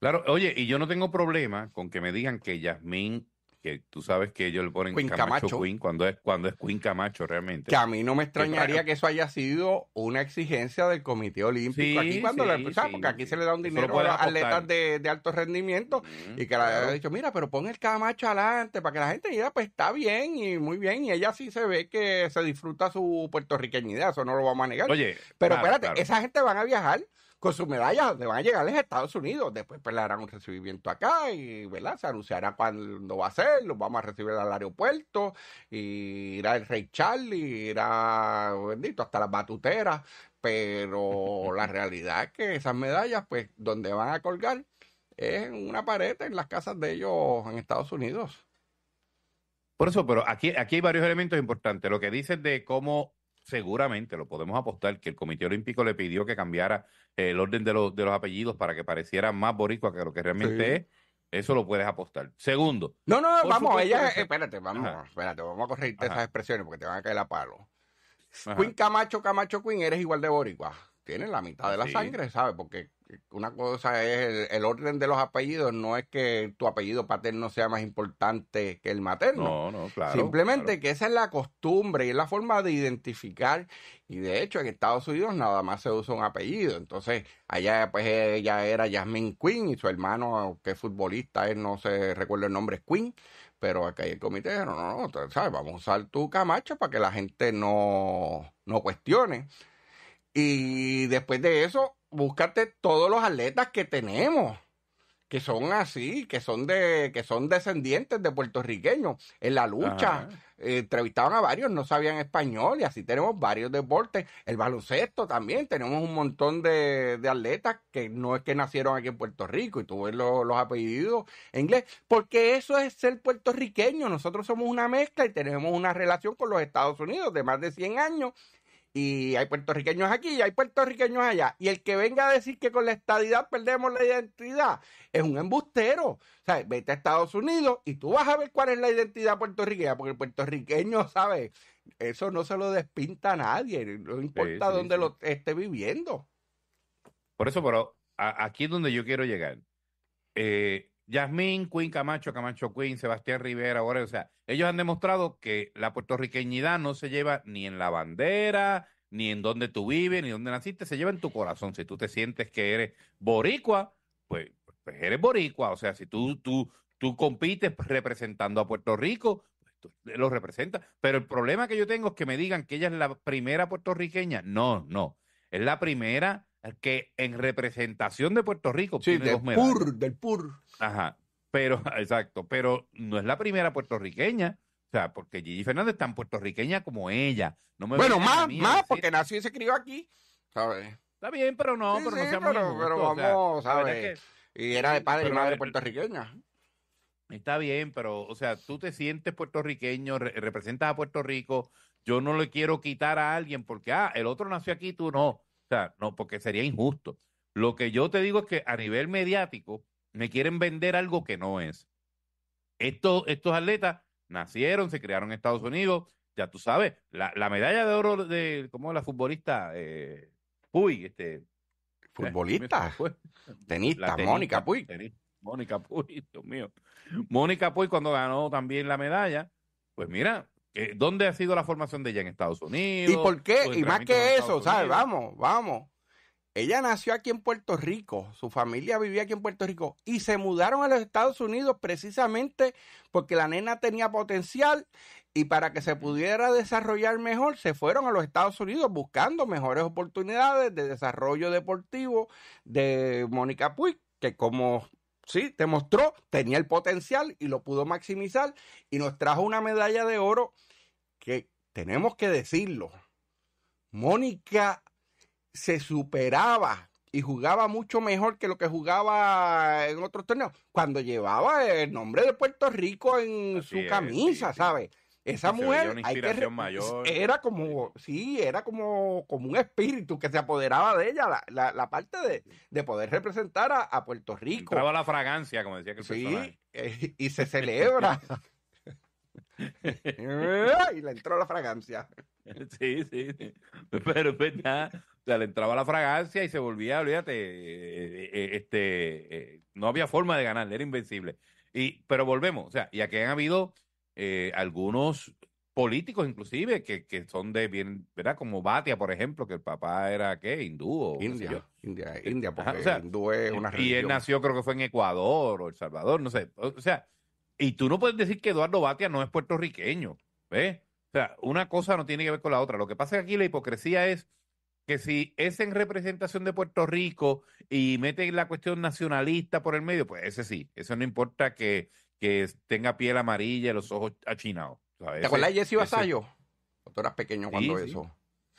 Claro, oye, y yo no tengo problema con que me digan que Yasmín que tú sabes que ellos le ponen Queen Camacho, Queen cuando es, cuando es Queen Camacho realmente. Que a mí no me extrañaría que eso haya sido una exigencia del Comité Olímpico. aquí cuando Porque aquí se le da un dinero a atletas de, alto rendimiento mm, y que le haya dicho, mira, pero pon el Camacho adelante para que la gente diga, pues está bien y muy bien. Y ella sí se ve que se disfruta su puertorriqueñidad, eso no lo vamos a negar. pero espérate, esa gente van a viajar con sus medallas donde van a llegar a Estados Unidos. Después pues, le harán un recibimiento acá y se anunciará cuándo va a ser, los vamos a recibir al aeropuerto, y irá el Rey Charlie, irá, bendito, hasta las batuteras. Pero la (laughs) realidad es que esas medallas, pues, donde van a colgar es en una pared en las casas de ellos en Estados Unidos. Por eso, pero aquí, aquí hay varios elementos importantes. Lo que dices de cómo seguramente lo podemos apostar que el Comité Olímpico le pidió que cambiara el orden de los, de los apellidos para que pareciera más boricua que lo que realmente es. Eso lo puedes apostar. Segundo. No, no, vamos, ella, espérate, vamos, espérate, vamos a corregirte esas expresiones porque te van a caer la palo. Queen Camacho, Camacho Queen, eres igual de boricua. Tienes la mitad de la sangre, ¿sabes? Porque una cosa es el, orden de los apellidos, no es que tu apellido paterno sea más importante que el materno. No, no, claro. Simplemente que esa es la costumbre y es la forma de identificar. Y de hecho, en Estados Unidos nada más se usa un apellido. Entonces, allá pues ella era Jasmine Quinn y su hermano, que es futbolista, él no se recuerda el nombre, es Quinn. Pero acá hay el comité no, no, no ¿sabes? vamos a usar tu camacho para que la gente no, no cuestione. Y después de eso, búscate todos los atletas que tenemos que son así, que son de, que son descendientes de puertorriqueños. En la lucha eh, entrevistaban a varios, no sabían español, y así tenemos varios deportes. El baloncesto también, tenemos un montón de, de atletas que no es que nacieron aquí en Puerto Rico, y tuve los apellidos en inglés, porque eso es ser puertorriqueño. Nosotros somos una mezcla y tenemos una relación con los Estados Unidos de más de 100 años, y hay puertorriqueños aquí y hay puertorriqueños allá. Y el que venga a decir que con la estadidad perdemos la identidad es un embustero. O sea, vete a Estados Unidos y tú vas a ver cuál es la identidad puertorriqueña, porque el puertorriqueño, sabe Eso no se lo despinta a nadie, no importa dónde lo esté viviendo. Por eso, pero aquí es donde yo quiero llegar. Eh, Yasmín, Queen Camacho, Camacho Queen, Sebastián Rivera, ahora, o sea, ellos han demostrado que la puertorriqueñidad no se lleva ni en la bandera, ni en donde tú vives, ni donde naciste, se lleva en tu corazón. Si tú te sientes que eres boricua, pues, pues eres boricua. O sea, si tú, tú, tú compites representando a Puerto Rico, pues lo representas. Pero el problema que yo tengo es que me digan que ella es la primera puertorriqueña. No, no. Es la primera que en representación de Puerto Rico del PUR, del PUR. Ajá, pero, (laughs) exacto, pero no es la primera puertorriqueña. O sea, porque Gigi Fernández es tan puertorriqueña como ella. No me bueno, más, más, porque nació y se crió aquí, ¿sabes? Está bien, pero no, pero no pero, pero vamos, ¿sabes? y era de padre y madre puertorriqueña. Está bien, pero, o sea, tú te sientes puertorriqueño, representas a Puerto Rico. Yo no le quiero quitar a alguien porque, ah, el otro nació aquí, tú no. O sea, no, porque sería injusto. Lo que yo te digo es que a nivel mediático me quieren vender algo que no es. Estos, estos atletas nacieron, se crearon en Estados Unidos, ya tú sabes, la, medalla de oro de, como la futbolista, eh, Puy, este... Eh, futbolista, tenista, Mónica Puy. Mónica Puy, Dios mío. Mónica Puy cuando ganó también la medalla, pues mira, eh, ¿Dónde ha sido la formación de ella? ¿En Estados Unidos? ¿Y por qué? Y más que eso, ¿sabes? Vamos, vamos. Ella nació aquí en Puerto Rico, su familia vivía aquí en Puerto Rico y se mudaron a los Estados Unidos precisamente porque la nena tenía potencial y para que se pudiera desarrollar mejor se fueron a los Estados Unidos buscando mejores oportunidades de desarrollo deportivo de Mónica Puig, que como Sí, te mostró, tenía el potencial y lo pudo maximizar y nos trajo una medalla de oro que tenemos que decirlo. Mónica se superaba y jugaba mucho mejor que lo que jugaba en otros torneos cuando llevaba el nombre de Puerto Rico en su camisa, ¿sabes? esa mujer era como sí era como, como un espíritu que se apoderaba de ella la, parte de, poder representar a, Puerto Rico entraba la fragancia como decía que sí eh, y se celebra (laughs) (laughs) y le entró la fragancia sí sí, pero pues nada o sea le entraba la fragancia y se volvía olvídate eh, eh, este no había forma de ganar era invencible y pero volvemos o sea y aquí han habido eh, algunos políticos inclusive que, son de bien, ¿verdad? Como Batia, por ejemplo, que el papá era qué, hindú. India, India, eh, India, porque hindú es una y Y él nació creo que fue en Ecuador o El Salvador, no sé. O sea, y tú no puedes decir que Eduardo Batia no es puertorriqueño, ¿ves? O sea, una cosa no tiene que ver con la otra. Lo que pasa es que aquí la hipocresía es que si es en representación de Puerto Rico y mete la cuestión nacionalista por el medio, pues ese sí, eso no importa que que tenga piel amarilla y los ojos achinados. ¿Te acuerdas de Jesse Vasallo? Tú eras pequeño cuando eso.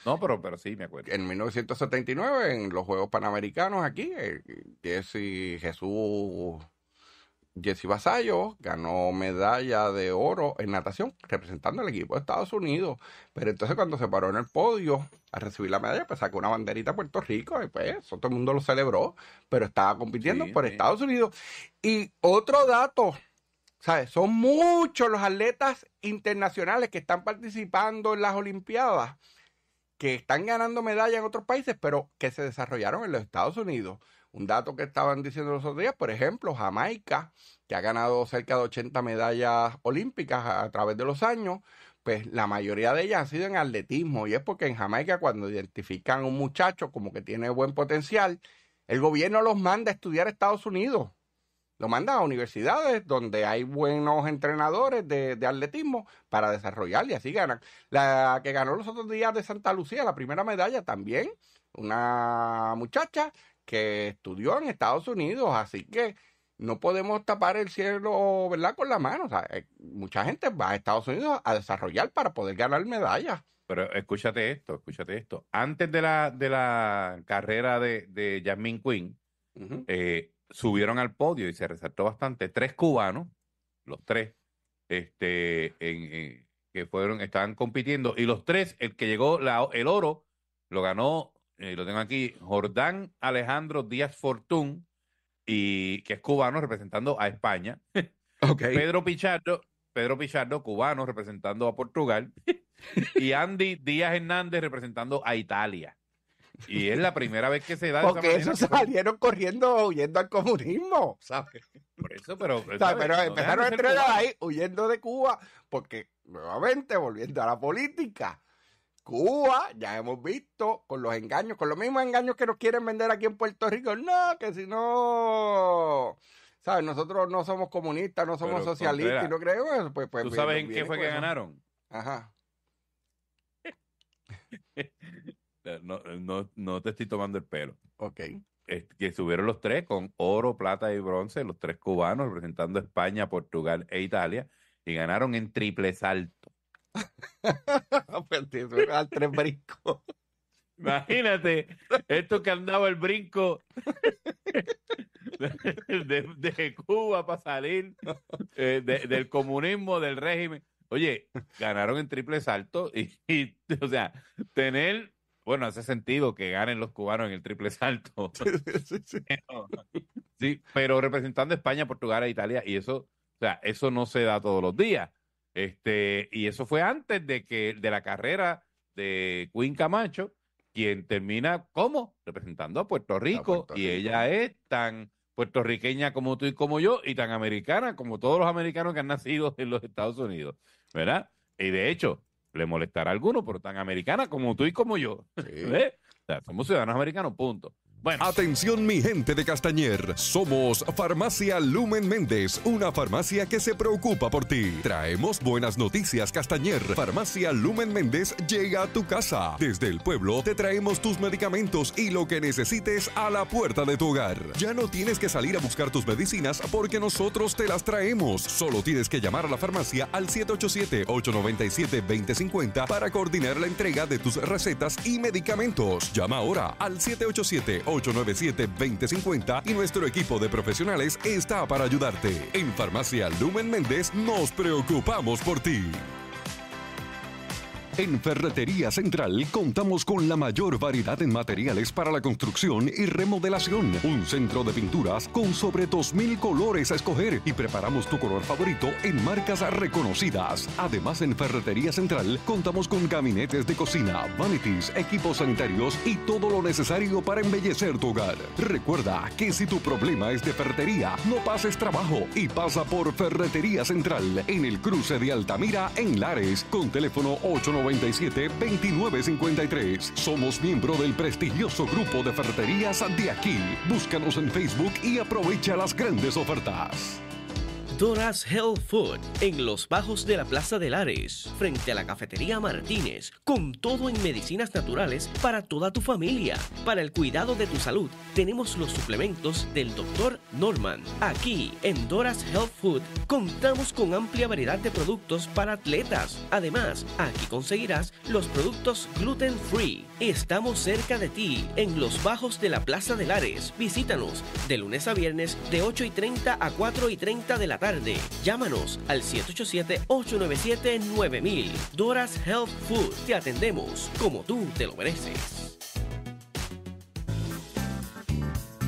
No, pero, pero sí, me acuerdo. En 1979, en los Juegos Panamericanos aquí, eh, Jesse Jesús, Jesse Vasallo ganó medalla de oro en natación representando al equipo de Estados Unidos. Pero entonces cuando se paró en el podio a recibir la medalla, pues sacó una banderita a Puerto Rico y pues todo el mundo lo celebró, pero estaba compitiendo por Estados Unidos. Y otro dato ¿Sabes? Son muchos los atletas internacionales que están participando en las Olimpiadas, que están ganando medallas en otros países, pero que se desarrollaron en los Estados Unidos. Un dato que estaban diciendo los otros días, por ejemplo, Jamaica, que ha ganado cerca de 80 medallas olímpicas a través de los años, pues la mayoría de ellas han sido en atletismo y es porque en Jamaica cuando identifican a un muchacho como que tiene buen potencial, el gobierno los manda a estudiar a Estados Unidos lo manda a universidades donde hay buenos entrenadores de, atletismo para desarrollar y así ganan. La que ganó los otros días de Santa Lucía, la primera medalla también, una muchacha que estudió en Estados Unidos, así que no podemos tapar el cielo ¿verdad? con la mano. Eh, mucha gente va a Estados Unidos a desarrollar para poder ganar medallas. Pero escúchate esto, escúchate esto. Antes de la, de la carrera de, de Jasmine Quinn, eh, subieron al podio y se resaltó bastante. Tres cubanos, los tres, este, en, que fueron, estaban compitiendo. Y los tres, el que llegó la, el oro, lo ganó, eh, lo tengo aquí, Jordán Alejandro Díaz Fortún, y, que es cubano representando a España. (laughs) Pedro Pichardo, Pedro Pichardo, cubano representando a Portugal. (laughs) y Andy Díaz Hernández representando a Italia. Y es la primera vez que se da. Porque ellos salieron corriendo huyendo al comunismo. ¿Sabes? Por eso, pero. ¿sabes? Pero empezaron a entregar ahí huyendo de Cuba, porque nuevamente volviendo a la política. Cuba, ya hemos visto, con los engaños, con los mismos engaños que nos quieren vender aquí en Puerto Rico. No, que si no. ¿Sabes? Nosotros no somos comunistas, no somos socialistas y no creemos eso. Pues, pues, ¿Tú pues, sabes en qué fue que ganaron? Ajá. (laughs) Eh, eh, no, no, te estoy tomando el pelo. Ok. que subieron los tres con oro, plata y bronce, los tres cubanos representando España, Portugal e Italia, y ganaron en triple salto. (laughs) Pues, al tres brinco Imagínate, esto que andaba el brinco de, Cuba para salir eh, del comunismo, del régimen. Oye, ganaron en triple salto y, o sea, tener bueno, hace sentido que ganen los cubanos en el triple salto. sí, (laughs) pero representando España, Portugal e Italia, y eso, o sea, eso no se da todos los días. Este, y eso fue antes de que, de la carrera de Queen Camacho, quien termina como representando a Puerto Rico. y ella es tan puertorriqueña como tú y como yo, y tan americana como todos los americanos que han nacido en los Estados Unidos, ¿verdad? Y de hecho, le molestará a alguno, pero tan americana como tú y como yo. somos ciudadanos americanos, punto. Atención mi gente de Castañer, somos Farmacia Lumen Méndez, una farmacia que se preocupa por ti. Traemos buenas noticias Castañer. Farmacia Lumen Méndez llega a tu casa. Desde el pueblo te traemos tus medicamentos y lo que necesites a la puerta de tu hogar. Ya no tienes que salir a buscar tus medicinas porque nosotros te las traemos. Solo tienes que llamar a la farmacia al 787-897-2050 para coordinar la entrega de tus recetas y medicamentos. Llama ahora al 787 897 897-2050 y nuestro equipo de profesionales está para ayudarte. En Farmacia Lumen Méndez nos preocupamos por ti. En Ferretería Central contamos con la mayor variedad en materiales para la construcción y remodelación. Un centro de pinturas con sobre 2.000 colores a escoger y preparamos tu color favorito en marcas reconocidas. Además, en Ferretería Central contamos con gabinetes de cocina, vanities, equipos sanitarios y todo lo necesario para embellecer tu hogar. Recuerda que si tu problema es de ferretería, no pases trabajo y pasa por Ferretería Central en el cruce de Altamira en Lares con teléfono 890. 29, 2953 Somos miembro del prestigioso grupo de ferreterías Santiago. Búscanos en Facebook y aprovecha las grandes ofertas. Doras Health Food en los bajos de la Plaza de Lares, frente a la cafetería Martínez, con todo en medicinas naturales para toda tu familia. Para el cuidado de tu salud, tenemos los suplementos del Dr. Norman. Aquí en Doras Health Food contamos con amplia variedad de productos para atletas. Además, aquí conseguirás los productos gluten free. Estamos cerca de ti en los bajos de la Plaza de Lares. Visítanos de lunes a viernes de 8 y 30 a 4 y 30 de la tarde Llámanos al 787-897-9000. Doras Health Food. Te atendemos como tú te lo mereces.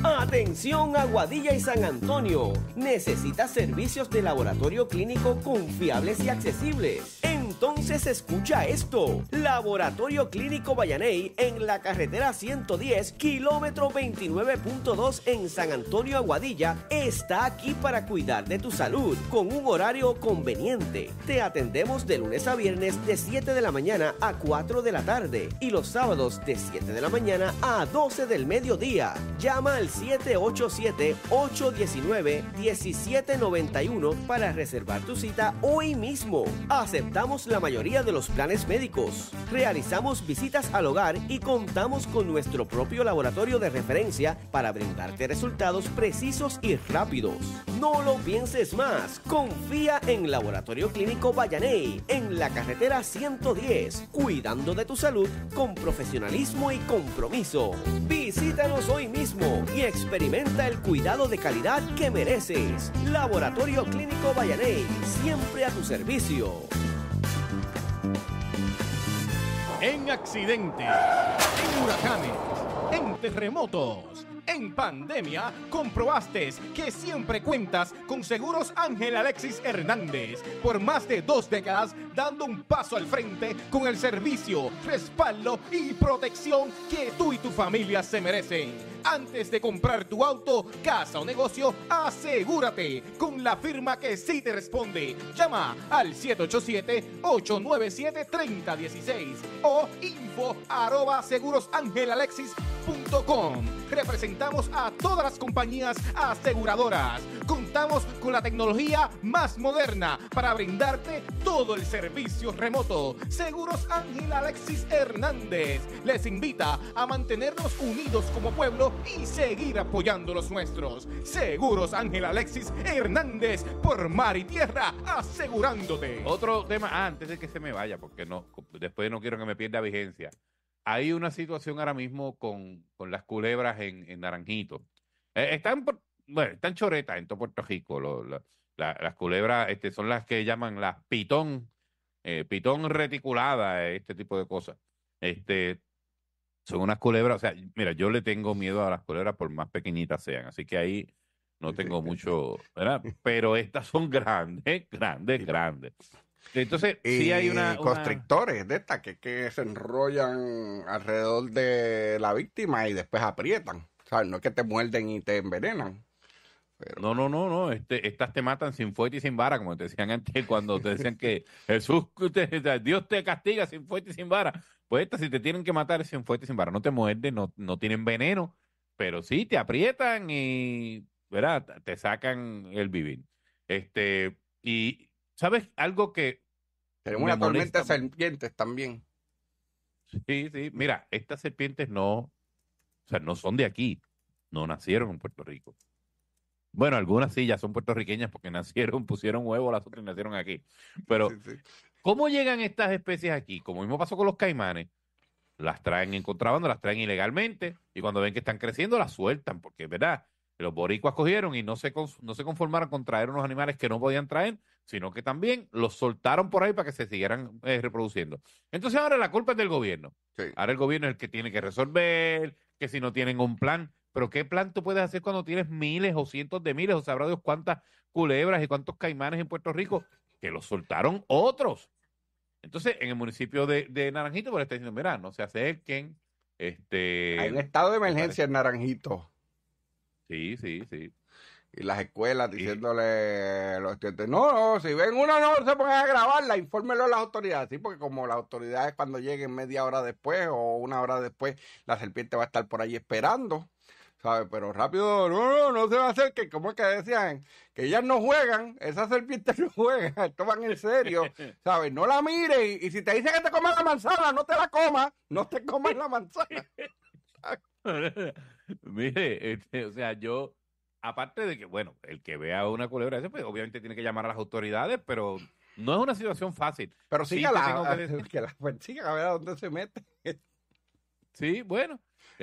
Atención Aguadilla y San Antonio. Necesitas servicios de laboratorio clínico confiables y accesibles. Entonces escucha esto. Laboratorio Clínico Bayaney en la carretera 110, kilómetro 29.2 en San Antonio Aguadilla, está aquí para cuidar de tu salud con un horario conveniente. Te atendemos de lunes a viernes de 7 de la mañana a 4 de la tarde y los sábados de 7 de la mañana a 12 del mediodía. Llama al 787-819-1791 para reservar tu cita hoy mismo. Aceptamos la mayoría de los planes médicos. Realizamos visitas al hogar y contamos con nuestro propio laboratorio de referencia para brindarte resultados precisos y rápidos. No lo pienses más, confía en Laboratorio Clínico Vallaney, en la carretera 110, cuidando de tu salud con profesionalismo y compromiso. Visítanos hoy mismo y experimenta el cuidado de calidad que mereces. Laboratorio Clínico vallané siempre a tu servicio. En accidentes, en huracanes, en terremotos. En pandemia comprobaste que siempre cuentas con Seguros Ángel Alexis Hernández. Por más de dos décadas dando un paso al frente con el servicio, respaldo y protección que tú y tu familia se merecen. Antes de comprar tu auto, casa o negocio, asegúrate con la firma que sí te responde. Llama al 787-897-3016 o info arroba representamos a todas las compañías aseguradoras. Contamos con la tecnología más moderna para brindarte todo el servicio remoto. Seguros Ángel Alexis Hernández les invita a mantenernos unidos como pueblo y seguir apoyando los nuestros. Seguros Ángel Alexis Hernández por mar y tierra, asegurándote. Otro tema, antes de que se me vaya, porque no, después no quiero que me pierda vigencia hay una situación ahora mismo con, con las culebras en, en Naranjito. Eh, están, bueno, están choretas en todo Puerto Rico. las culebras este, son las que llaman las pitón, eh, pitón reticulada, eh, este tipo de cosas. Este, son unas culebras, o sea, mira, yo le tengo miedo a las culebras por más pequeñitas sean, así que ahí no tengo mucho, ¿verdad? Pero estas son grandes, grandes, grandes. Entonces, y sí hay una, constrictores de estas que, que se enrollan alrededor de la víctima y después aprietan. sea No es que te muerden y te envenenan. No, no, no, no. Este, estas te matan sin fuerte y sin vara, como te decían antes, cuando te decían que (laughs) Jesús, Dios te castiga sin fuerte y sin vara. Pues estas, si te tienen que matar sin fuerte y sin vara, no te muerden, no, no tienen veneno, pero sí te aprietan y, ¿verdad? Te sacan el vivir. Este, y ¿Sabes algo que... Tenemos una tormenta de serpientes también. Sí, sí. Mira, estas serpientes no, o sea, no son de aquí. No nacieron en Puerto Rico. Bueno, algunas sí ya son puertorriqueñas porque (laughs) nacieron, pusieron huevo, las otras nacieron aquí. Pero, ¿cómo llegan estas especies aquí? Como mismo pasó con los caimanes. Las traen en contrabando, las traen ilegalmente y cuando ven que están creciendo, las sueltan, porque, ¿verdad? Los boricuas cogieron y no se, no se conformaron con traer unos animales que no podían traer, sino que también los soltaron por ahí para que se siguieran eh, reproduciendo. Entonces ahora la culpa es del gobierno. Ahora el gobierno es el que tiene que resolver, que si no tienen un plan, pero ¿qué plan tú puedes hacer cuando tienes miles o cientos de miles o sabrá Dios cuántas culebras y cuántos caimanes en Puerto Rico que los soltaron otros? Entonces, en el municipio de, de Naranjito, por pues le está diciendo, mira, no se acerquen. Este, Hay un estado de emergencia en Naranjito. Sí, sí, sí. Y las escuelas diciéndole a los estudiantes, no, no, si ven una no se pongan a grabarla, infórmelo a las autoridades, sí, porque como las autoridades cuando lleguen media hora después o una hora después, la serpiente va a estar por ahí esperando, ¿sabes? Pero rápido, no, no, no se va a hacer que, como es que decían, que ellas no juegan, esa serpiente (laughs) no juegan, toman en serio, (laughs) ¿sabes? No la miren, y, si te dicen que te comas la manzana, no te la comas, no te comas la manzana. (laughs) (laughs) Mire, este, o sea, yo, aparte de que, bueno, el que vea una culebra pues obviamente tiene que llamar a las autoridades, pero no es una situación fácil. Pero sí, donde (laughs) pues, a ver a dónde se mete. Sí, bueno.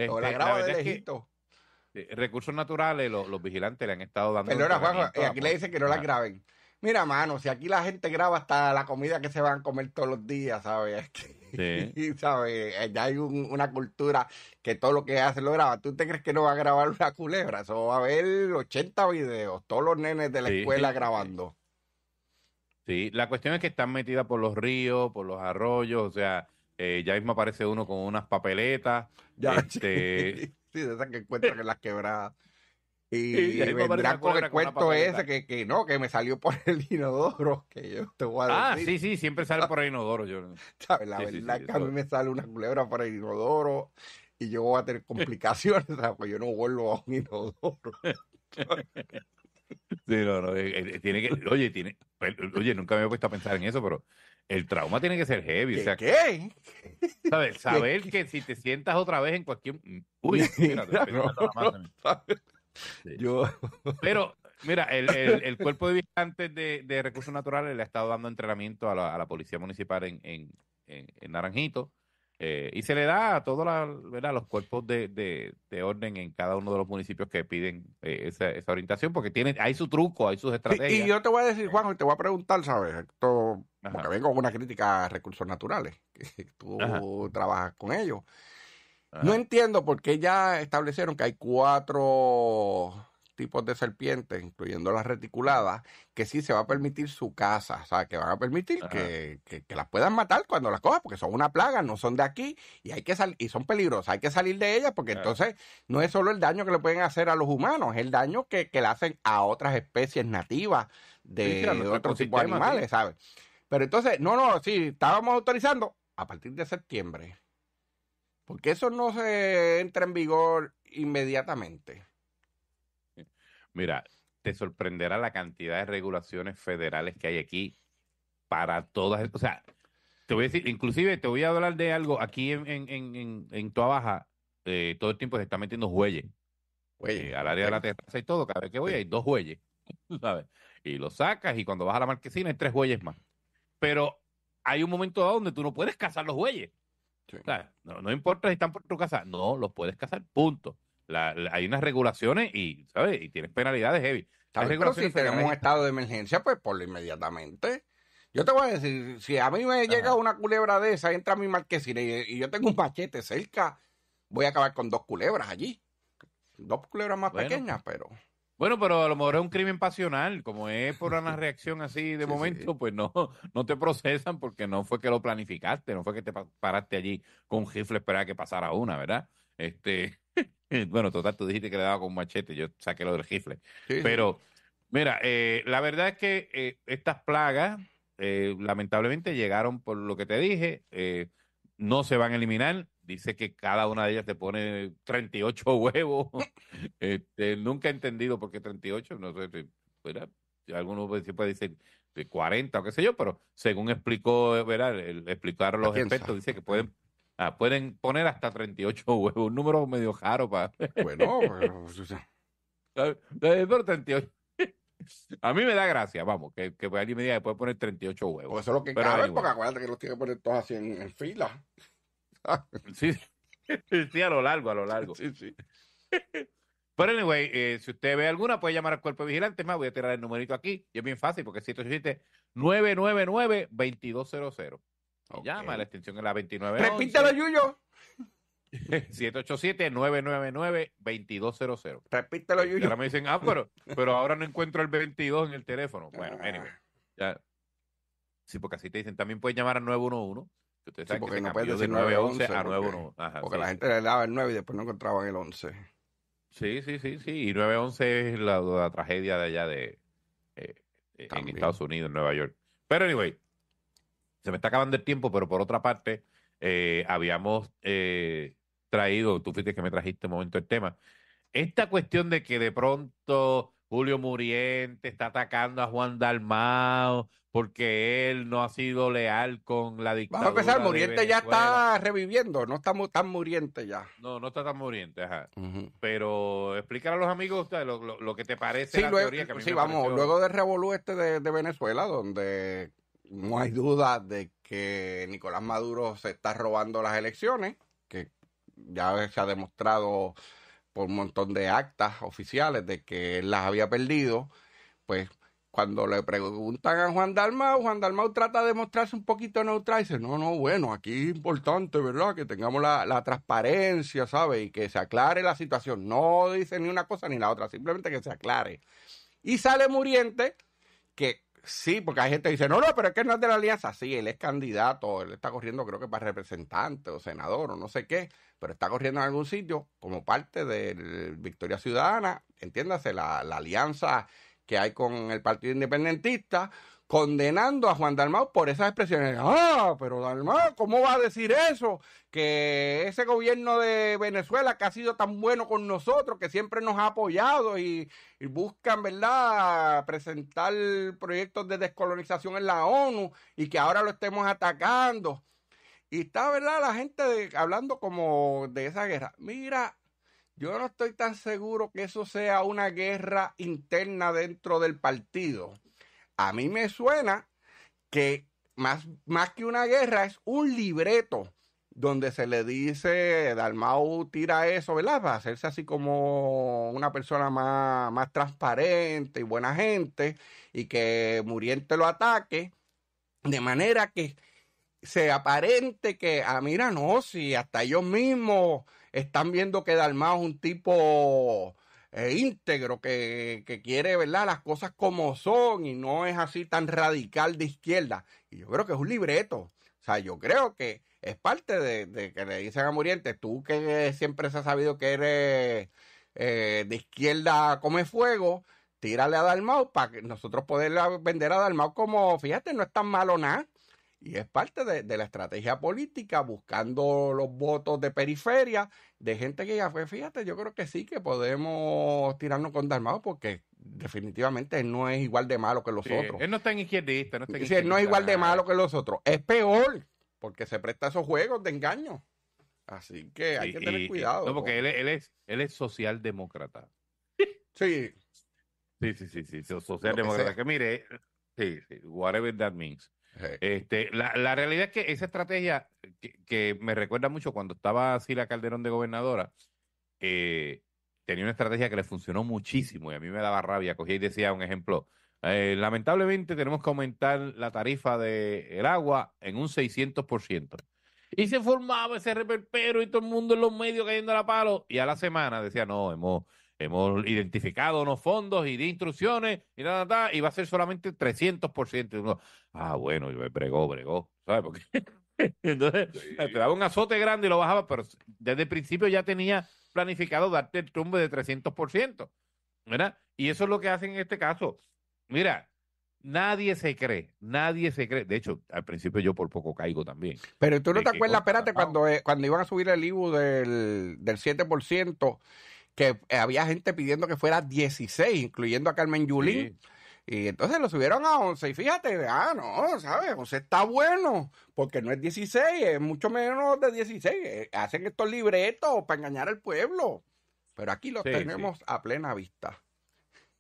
o la este, graba de lejito. Eh, recursos naturales, los, vigilantes le han estado dando. Pero Juan, eh, aquí le dicen que no la graben. Mira, mano, si aquí la gente graba hasta la comida que se van a comer todos los días, ¿sabes? (laughs) Sí. (laughs) Eh, ya hay una cultura que todo lo que hace lo graba. ¿Tú te crees que no va a grabar una culebra? Eso va a haber 80 videos, todos los nenes de la escuela grabando. Sí, la cuestión es que están metidas por los ríos, por los arroyos, o sea, eh, ya mismo aparece uno con unas papeletas. Ya, (laughs) este... sí. de esas que encuentran en las quebradas. Y, vendrá con el cuento ese que, que, no, que me salió por el inodoro, (laughs) que yo te voy a Ah, sí, sí, siempre sale por el inodoro. Yo. (laughs) La verdad que a mí me sale una culebra por el inodoro y yo voy a tener (laughs) complicaciones, Porque Pues yo no vuelvo a un inodoro. no, no, eh, eh, eh, tiene oye, tiene, pues, oye, nunca me he puesto a pensar en eso, pero el trauma tiene que ser heavy. ¿Qué? O sea, ¿Qué? ¿sabes? Saber que si te sientas otra vez en cualquier... Uy, espérate, espérate, no, yo... (laughs) Pero, mira, el, el, cuerpo de vigilantes de, de, recursos naturales le ha estado dando entrenamiento a la, a la policía municipal en, en, en, Naranjito. Eh, y se le da a todos los cuerpos de, de, de, orden en cada uno de los municipios que piden eh, esa, esa, orientación, porque tienen, hay su truco, hay sus estrategias. Y, yo te voy a decir, Juan, y te voy a preguntar, ¿sabes? Esto, porque vengo con una crítica a recursos naturales, (laughs) que tú trabajas con ellos. No entiendo por qué ya establecieron que hay cuatro tipos de serpientes, incluyendo las reticuladas, que sí se va a permitir su casa, o sea, que van a permitir que, las puedan matar cuando las cojas, porque son una plaga, no son de aquí y hay que y son peligrosas, hay que salir de ellas, porque entonces no es solo el daño que le pueden hacer a los humanos, es el daño que, le hacen a otras especies nativas de, de otros tipos de animales, ¿sabes? Pero entonces, no, no, sí, estábamos autorizando a partir de septiembre porque eso no se entra en vigor inmediatamente. Mira, te sorprenderá la cantidad de regulaciones federales que hay aquí para todas. O sea, te voy a decir, inclusive te voy a hablar de algo. Aquí en, en, Baja, eh, todo el tiempo se está metiendo jueyes. Eh, al área de la terraza y todo, cada vez que voy hay dos jueyes. (laughs) Y lo sacas y cuando vas a la marquesina hay tres jueyes más. Pero hay un momento donde tú no puedes cazar los jueyes no, no, importa si están por tu casa, no los puedes cazar, punto. hay unas regulaciones y, ¿sabes? Y tienes penalidades heavy. si tenemos un estado de emergencia, pues ponlo inmediatamente. Yo te voy a decir, si a mí me llega una culebra de esa, entra a mi marquesina y, yo tengo un machete cerca, voy a acabar con dos culebras allí. Dos culebras más pequeñas, pero... Bueno, pero a lo mejor es un crimen pasional, como es por una (laughs) reacción así de momento, pues no, no te procesan porque no fue que lo planificaste, no fue que te paraste allí con un rifle esperar que pasara una, ¿verdad? Este, (laughs) bueno, total, tú dijiste que le daba con un machete, yo saqué lo del rifle. pero, mira, eh, la verdad es que eh, estas plagas, eh, lamentablemente, llegaron por lo que te dije, no se van a eliminar, dice que cada una de ellas te pone 38 (laughs) huevos. Este, nunca he entendido por qué 38, no sé, fuera. algunos pues siempre dicen 40 o qué sé yo, pero según explicó, eh, ¿verdad? explicaron los expertos, dice que pueden ah, pueden poner hasta 38 (laughs) huevos, un número medio jaro para... Ah, bueno, (laughs) pero 38. A mí me da gracia, vamos, que, que alguien me diga que puede poner 38 huevos. Pues eso es lo que pero porque acuérdate que los tiene que poner todos así en fila. (laughs) sí, (laughs) sí, a lo largo, a lo largo. Sí, sí. (laughs) Pero anyway, eh, si usted ve alguna, puede llamar al cuerpo vigilante. Más voy a tirar el numerito aquí. Y es bien fácil, porque es 787-999-2200. Llama Llama, la extensión es la 29. Repítelo, Yuyo. 787-999-2200. Repítelo, Yuyo. Y ahora me dicen, ah, pero, pero ahora no encuentro el 22 en el teléfono. Bueno, ah. anyway. Sí, porque así te dicen, también puedes llamar al 911 porque la gente le daba el 9 y después no encontraban el 11. Sí, sí, sí, sí. Y 11 es la, tragedia de allá de eh, eh, en Estados Unidos, en Nueva York. Pero anyway, se me está acabando el tiempo, pero por otra parte, eh, habíamos traído, tú fuiste que me trajiste un momento el tema, esta cuestión de que de pronto Julio Muriente está atacando a Juan Dalmao porque él no ha sido leal con la dictadura. Vamos a empezar, Muriente ya está reviviendo, no está tan muriente ya. No, no está tan muriente, ajá. Pero explícale a los amigos lo, lo, que te parece la teoría que vamos, luego del revolú este de Venezuela, donde no hay duda de que Nicolás Maduro se está robando las elecciones, que ya se ha demostrado por un montón de actas oficiales de que él las había perdido, pues cuando le preguntan a Juan Dalmau, Juan Dalmau trata de mostrarse un poquito neutral y dice, no, no, bueno, aquí es importante, ¿verdad? Que tengamos la, la transparencia, ¿sabes? Y que se aclare la situación. No dice ni una cosa ni la otra, simplemente que se aclare. Y sale Muriente, que sí, porque hay gente que dice, no, no, pero es que no es de la alianza. Sí, él es candidato, él está corriendo creo que para representante o senador o no sé qué pero está corriendo en algún sitio como parte de Victoria Ciudadana, entiéndase, la, alianza que hay con el Partido Independentista, condenando a Juan Dalmau por esas expresiones. Ah, pero Dalmau, ¿cómo va a decir eso? Que ese gobierno de Venezuela que ha sido tan bueno con nosotros, que siempre nos ha apoyado y, y buscan, ¿verdad?, presentar proyectos de descolonización en la ONU y que ahora lo estemos atacando. Y está, ¿verdad? La gente hablando como de esa guerra. Mira, yo no estoy tan seguro que eso sea una guerra interna dentro del partido. A mí me suena que más, más que una guerra es un libreto donde se le dice, Dalmau tira eso, ¿verdad? a hacerse así como una persona más, más transparente y buena gente y que Muriente lo ataque. De manera que se aparente que, a ah, mira, no, si hasta ellos mismos están viendo que Dalmao es un tipo eh, íntegro, que, quiere, ¿verdad?, las cosas como son y no es así tan radical de izquierda. Y yo creo que es un libreto. O sea, yo creo que es parte de, que le dicen a Muriente, tú que siempre se ha sabido que eres eh, de izquierda come fuego, tírale a Dalmau para que nosotros poder vender a Dalmau como, fíjate, no es tan malo nada. Y es parte de, la estrategia política buscando los votos de periferia de gente que ya fue, fíjate, yo creo que sí que podemos tirarnos con Dalmado porque definitivamente no es igual de malo que los otros. Él no está en izquierdista, no está en no es igual de malo que los otros. Es peor porque se presta a esos juegos de engaño. Así que hay que tener cuidado. No, porque él, es, él es socialdemócrata. Sí. Sí, sí, sí, sí, socialdemócrata. Que, mire, sí, sí, whatever that means. Este, la, realidad es que esa estrategia que, me recuerda mucho cuando estaba la Calderón de gobernadora, eh, tenía una estrategia que le funcionó muchísimo y a mí me daba rabia. Cogía y decía un ejemplo. Eh, lamentablemente tenemos que aumentar la tarifa del agua en un 600%. Y se formaba ese reperpero y todo el mundo en los medios cayendo a la palo. Y a la semana decía, no, hemos hemos identificado unos fondos y de instrucciones y nada, y va a ser solamente 300%. uno, ah, bueno, yo bregó, bregó, ¿sabes? (laughs) entonces te daba un azote grande y lo bajaba, pero desde el principio ya tenía planificado darte el tumbe de 300%, ¿verdad? Y eso es lo que hacen en este caso. Mira, nadie se cree, nadie se cree. De hecho, al principio yo por poco caigo también. Pero tú no te acuerdas, espérate, cuando, eh, cuando iban a subir el IBU del, del 7%, que eh, había gente pidiendo que fuera 16, incluyendo a Carmen Yulín. Y entonces lo subieron a 11. Y fíjate, ah, no, ¿sabes? 11 está bueno, porque no es 16, es mucho menos de 16. Eh, hacen estos libretos para engañar al pueblo. Pero aquí los tenemos a plena vista.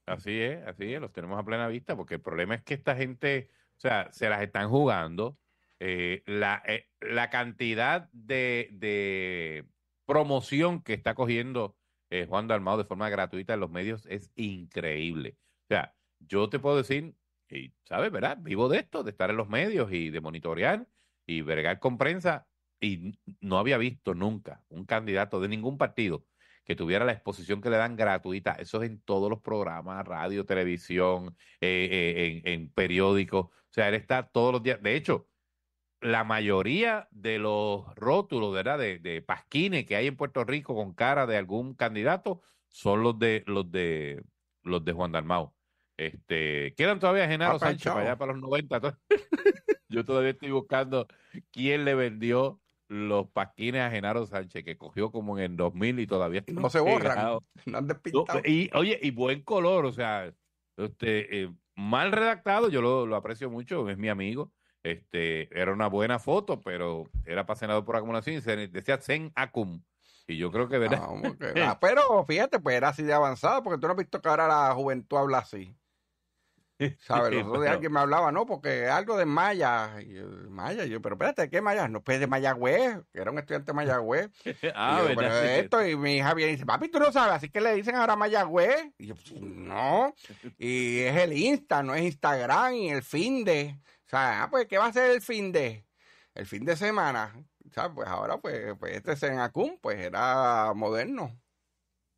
Así es, así es, los tenemos a plena vista, porque el problema es que esta gente, o sea, se las están jugando. Eh, la, la, cantidad de, de promoción que está cogiendo eh, Juan Dalmao de forma gratuita en los medios es increíble. O sea, yo te puedo decir, y sabes, ¿verdad? Vivo de esto, de estar en los medios y de monitorear y vergar con prensa. Y no había visto nunca un candidato de ningún partido que tuviera la exposición que le dan gratuita. Eso es en todos los programas, radio, televisión, eh, eh, en, en periódicos. O sea, él está todos los días. De hecho, la mayoría de los rótulos, De, de pasquines que hay en Puerto Rico con cara de algún candidato son los de los de los de Juan Dalmau. Este, quedan todavía Genaro Sánchez para allá para los 90. (laughs) Yo todavía estoy buscando quién le vendió los pasquines a Genaro Sánchez, que cogió como en el 2000 y todavía no se borran. No han despintado. Y, oye, y buen color, o sea, este, eh, mal redactado, yo lo aprecio mucho, es mi amigo. Este, era una buena foto, pero era apasionado por acumulación y se decía Zen Acum. Y yo creo que, de ah, (laughs) pero fíjate, pues era así de avanzado, porque tú no has visto que ahora la juventud habla así. (laughs) ¿Sabes? Los otros alguien me hablaba, no, porque algo de Maya. Maya, yo, pero espérate, ¿qué Maya? No, pues de Mayagüez, que era un estudiante de Mayagüez. (laughs) ah, y esto, y mi hija viene y dice, papi, tú no sabes, así que le dicen ahora Mayagüez. Y yo, no. Y es el Insta, no es Instagram, y el fin de. O sea, ah, pues, ¿qué va a ser el fin de? El fin de semana. Pues ahora, pues, pues, este Senacum, pues era moderno.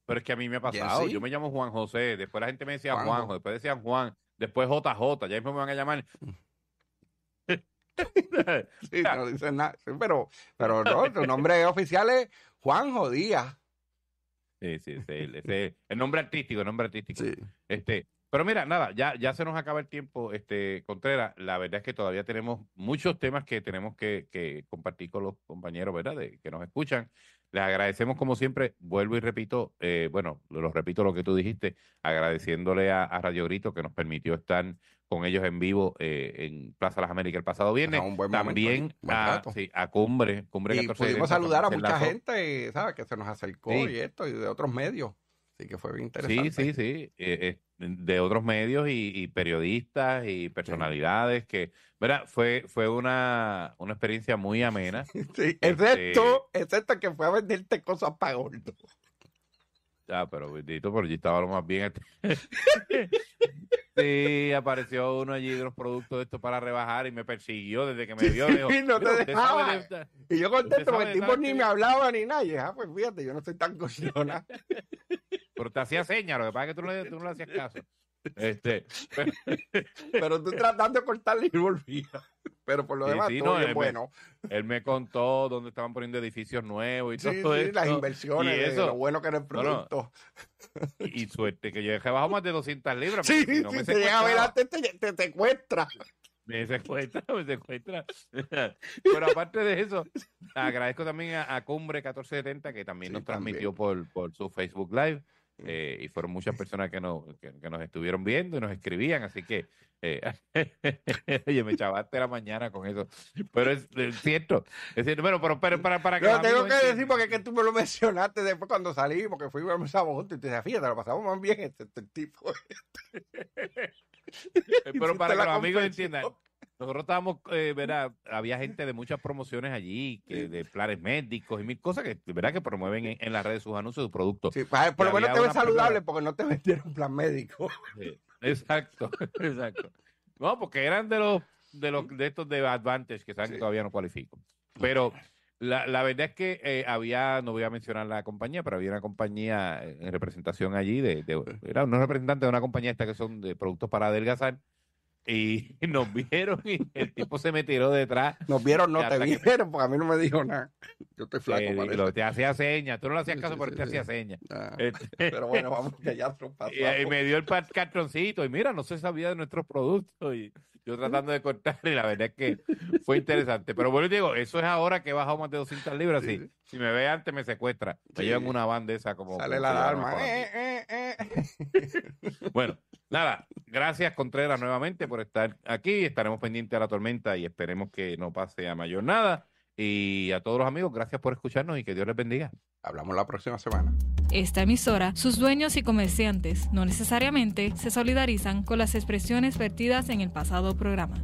Pero es que a mí me ha pasado. Yo me llamo Juan José. Después la gente me decía Juanjo. después decían Juan. Después JJ. Ya mismo me van a llamar. (laughs) sí, no dicen nada. pero, pero no, tu nombre oficial es Juanjo Díaz. Sí, sí, sí. El, nombre artístico, el nombre artístico. Sí. Este, pero mira, nada, ya, ya se nos acaba el tiempo, este, Contreras. La verdad es que todavía tenemos muchos temas que tenemos que, compartir con los compañeros, ¿verdad? que nos escuchan. Les agradecemos como siempre, vuelvo y repito, eh, bueno, lo repito lo que tú dijiste, agradeciéndole a, Radio Grito que nos permitió estar con ellos en vivo eh, en Plaza Las Américas el pasado viernes. También a, Cumbre, Cumbre Pudimos saludar a mucha gente, Que se nos acercó y esto, y de otros medios. Así que fue bien interesante. Sí, sí, sí. Eh, eh, de otros medios y, periodistas y personalidades que, ¿verdad? Fue, fue una, experiencia muy amena. (laughs) Sí, este excepto, que fue a venderte cosas para gordo. Ah, pero bendito, pero yo estaba lo más bien. Este (laughs) sí, apareció uno allí de los productos de estos para rebajar y me persiguió desde que me vio. no te dejaba. Y yo contento porque el tipo ni me hablaba ni nada. ah, pues fíjate, yo no estoy tan coñona. (laughs) Pero te hacía señas, lo que pasa es que tú no, tú no le hacías caso. Este, (laughs) pero, tú tratando de cortarle y volvía. Pero por lo demás, todo bueno. él me contó dónde estaban poniendo edificios nuevos y todo todo esto. las inversiones, y eso, lo bueno que era el producto. Y, suerte, que yo dejé bajo más de 200 libras. Sí, si me te te, secuestra. Me secuestra, me secuestra. (laughs) Pero aparte de eso, agradezco también a, Cumbre 1470, que también nos transmitió Por, por su Facebook Live. Eh, y fueron muchas (laughs) personas que nos, que, nos estuvieron viendo y nos escribían, así que, eh, (laughs) oye, me chavaste la mañana con eso. Pero es, cierto, es cierto, bueno, pero, pero para, para que... no tengo que decir porque es que tú me lo mencionaste después cuando salí porque fuimos a Mesa juntos y te decía, fíjate, lo pasamos más bien este, este tipo. (laughs) Eh, pero para que los amigos entiendan, nosotros estábamos, eh, ¿verdad? Había gente de muchas promociones allí, que, de planes médicos y mil cosas que, ¿verdad? Que promueven en, las redes sus anuncios, sus productos. Sí, por lo menos te ves saludable porque no te vendieron plan médico. exacto, (laughs) exacto. No, porque eran de los de los de estos de Advantage que saben que todavía no cualifico. Pero la, la verdad es que eh, había, no voy a mencionar la compañía, pero había una compañía eh, en representación allí de, era unos representante de una compañía esta que son de productos para adelgazar y (laughs) nos vieron y el tipo se me tiró detrás. Nos vieron, no te vieron, porque a mí no me dijo nada. Yo estoy flaco, lo, Te hacía señas, tú no le hacías caso, porque te hacía señas. Ah, este pero bueno, (laughs) vamos que ya Y, me dio el cartoncito y mira, no se sabía de nuestros productos y yo tratando de cortar y la verdad es que fue interesante. Pero bueno, digo, eso es ahora que he bajado más de 200 libras y si me ve antes me secuestra. Me llevan una banda esa como... Sale la alarma. Eh, eh, eh, (laughs) bueno, Nada, gracias Contreras nuevamente por estar aquí. Estaremos pendientes a la tormenta y esperemos que no pase a mayor nada. Y a todos los amigos, gracias por escucharnos y que Dios les bendiga. Hablamos la próxima semana. Esta emisora, sus dueños y comerciantes no necesariamente se solidarizan con las expresiones vertidas en el pasado programa.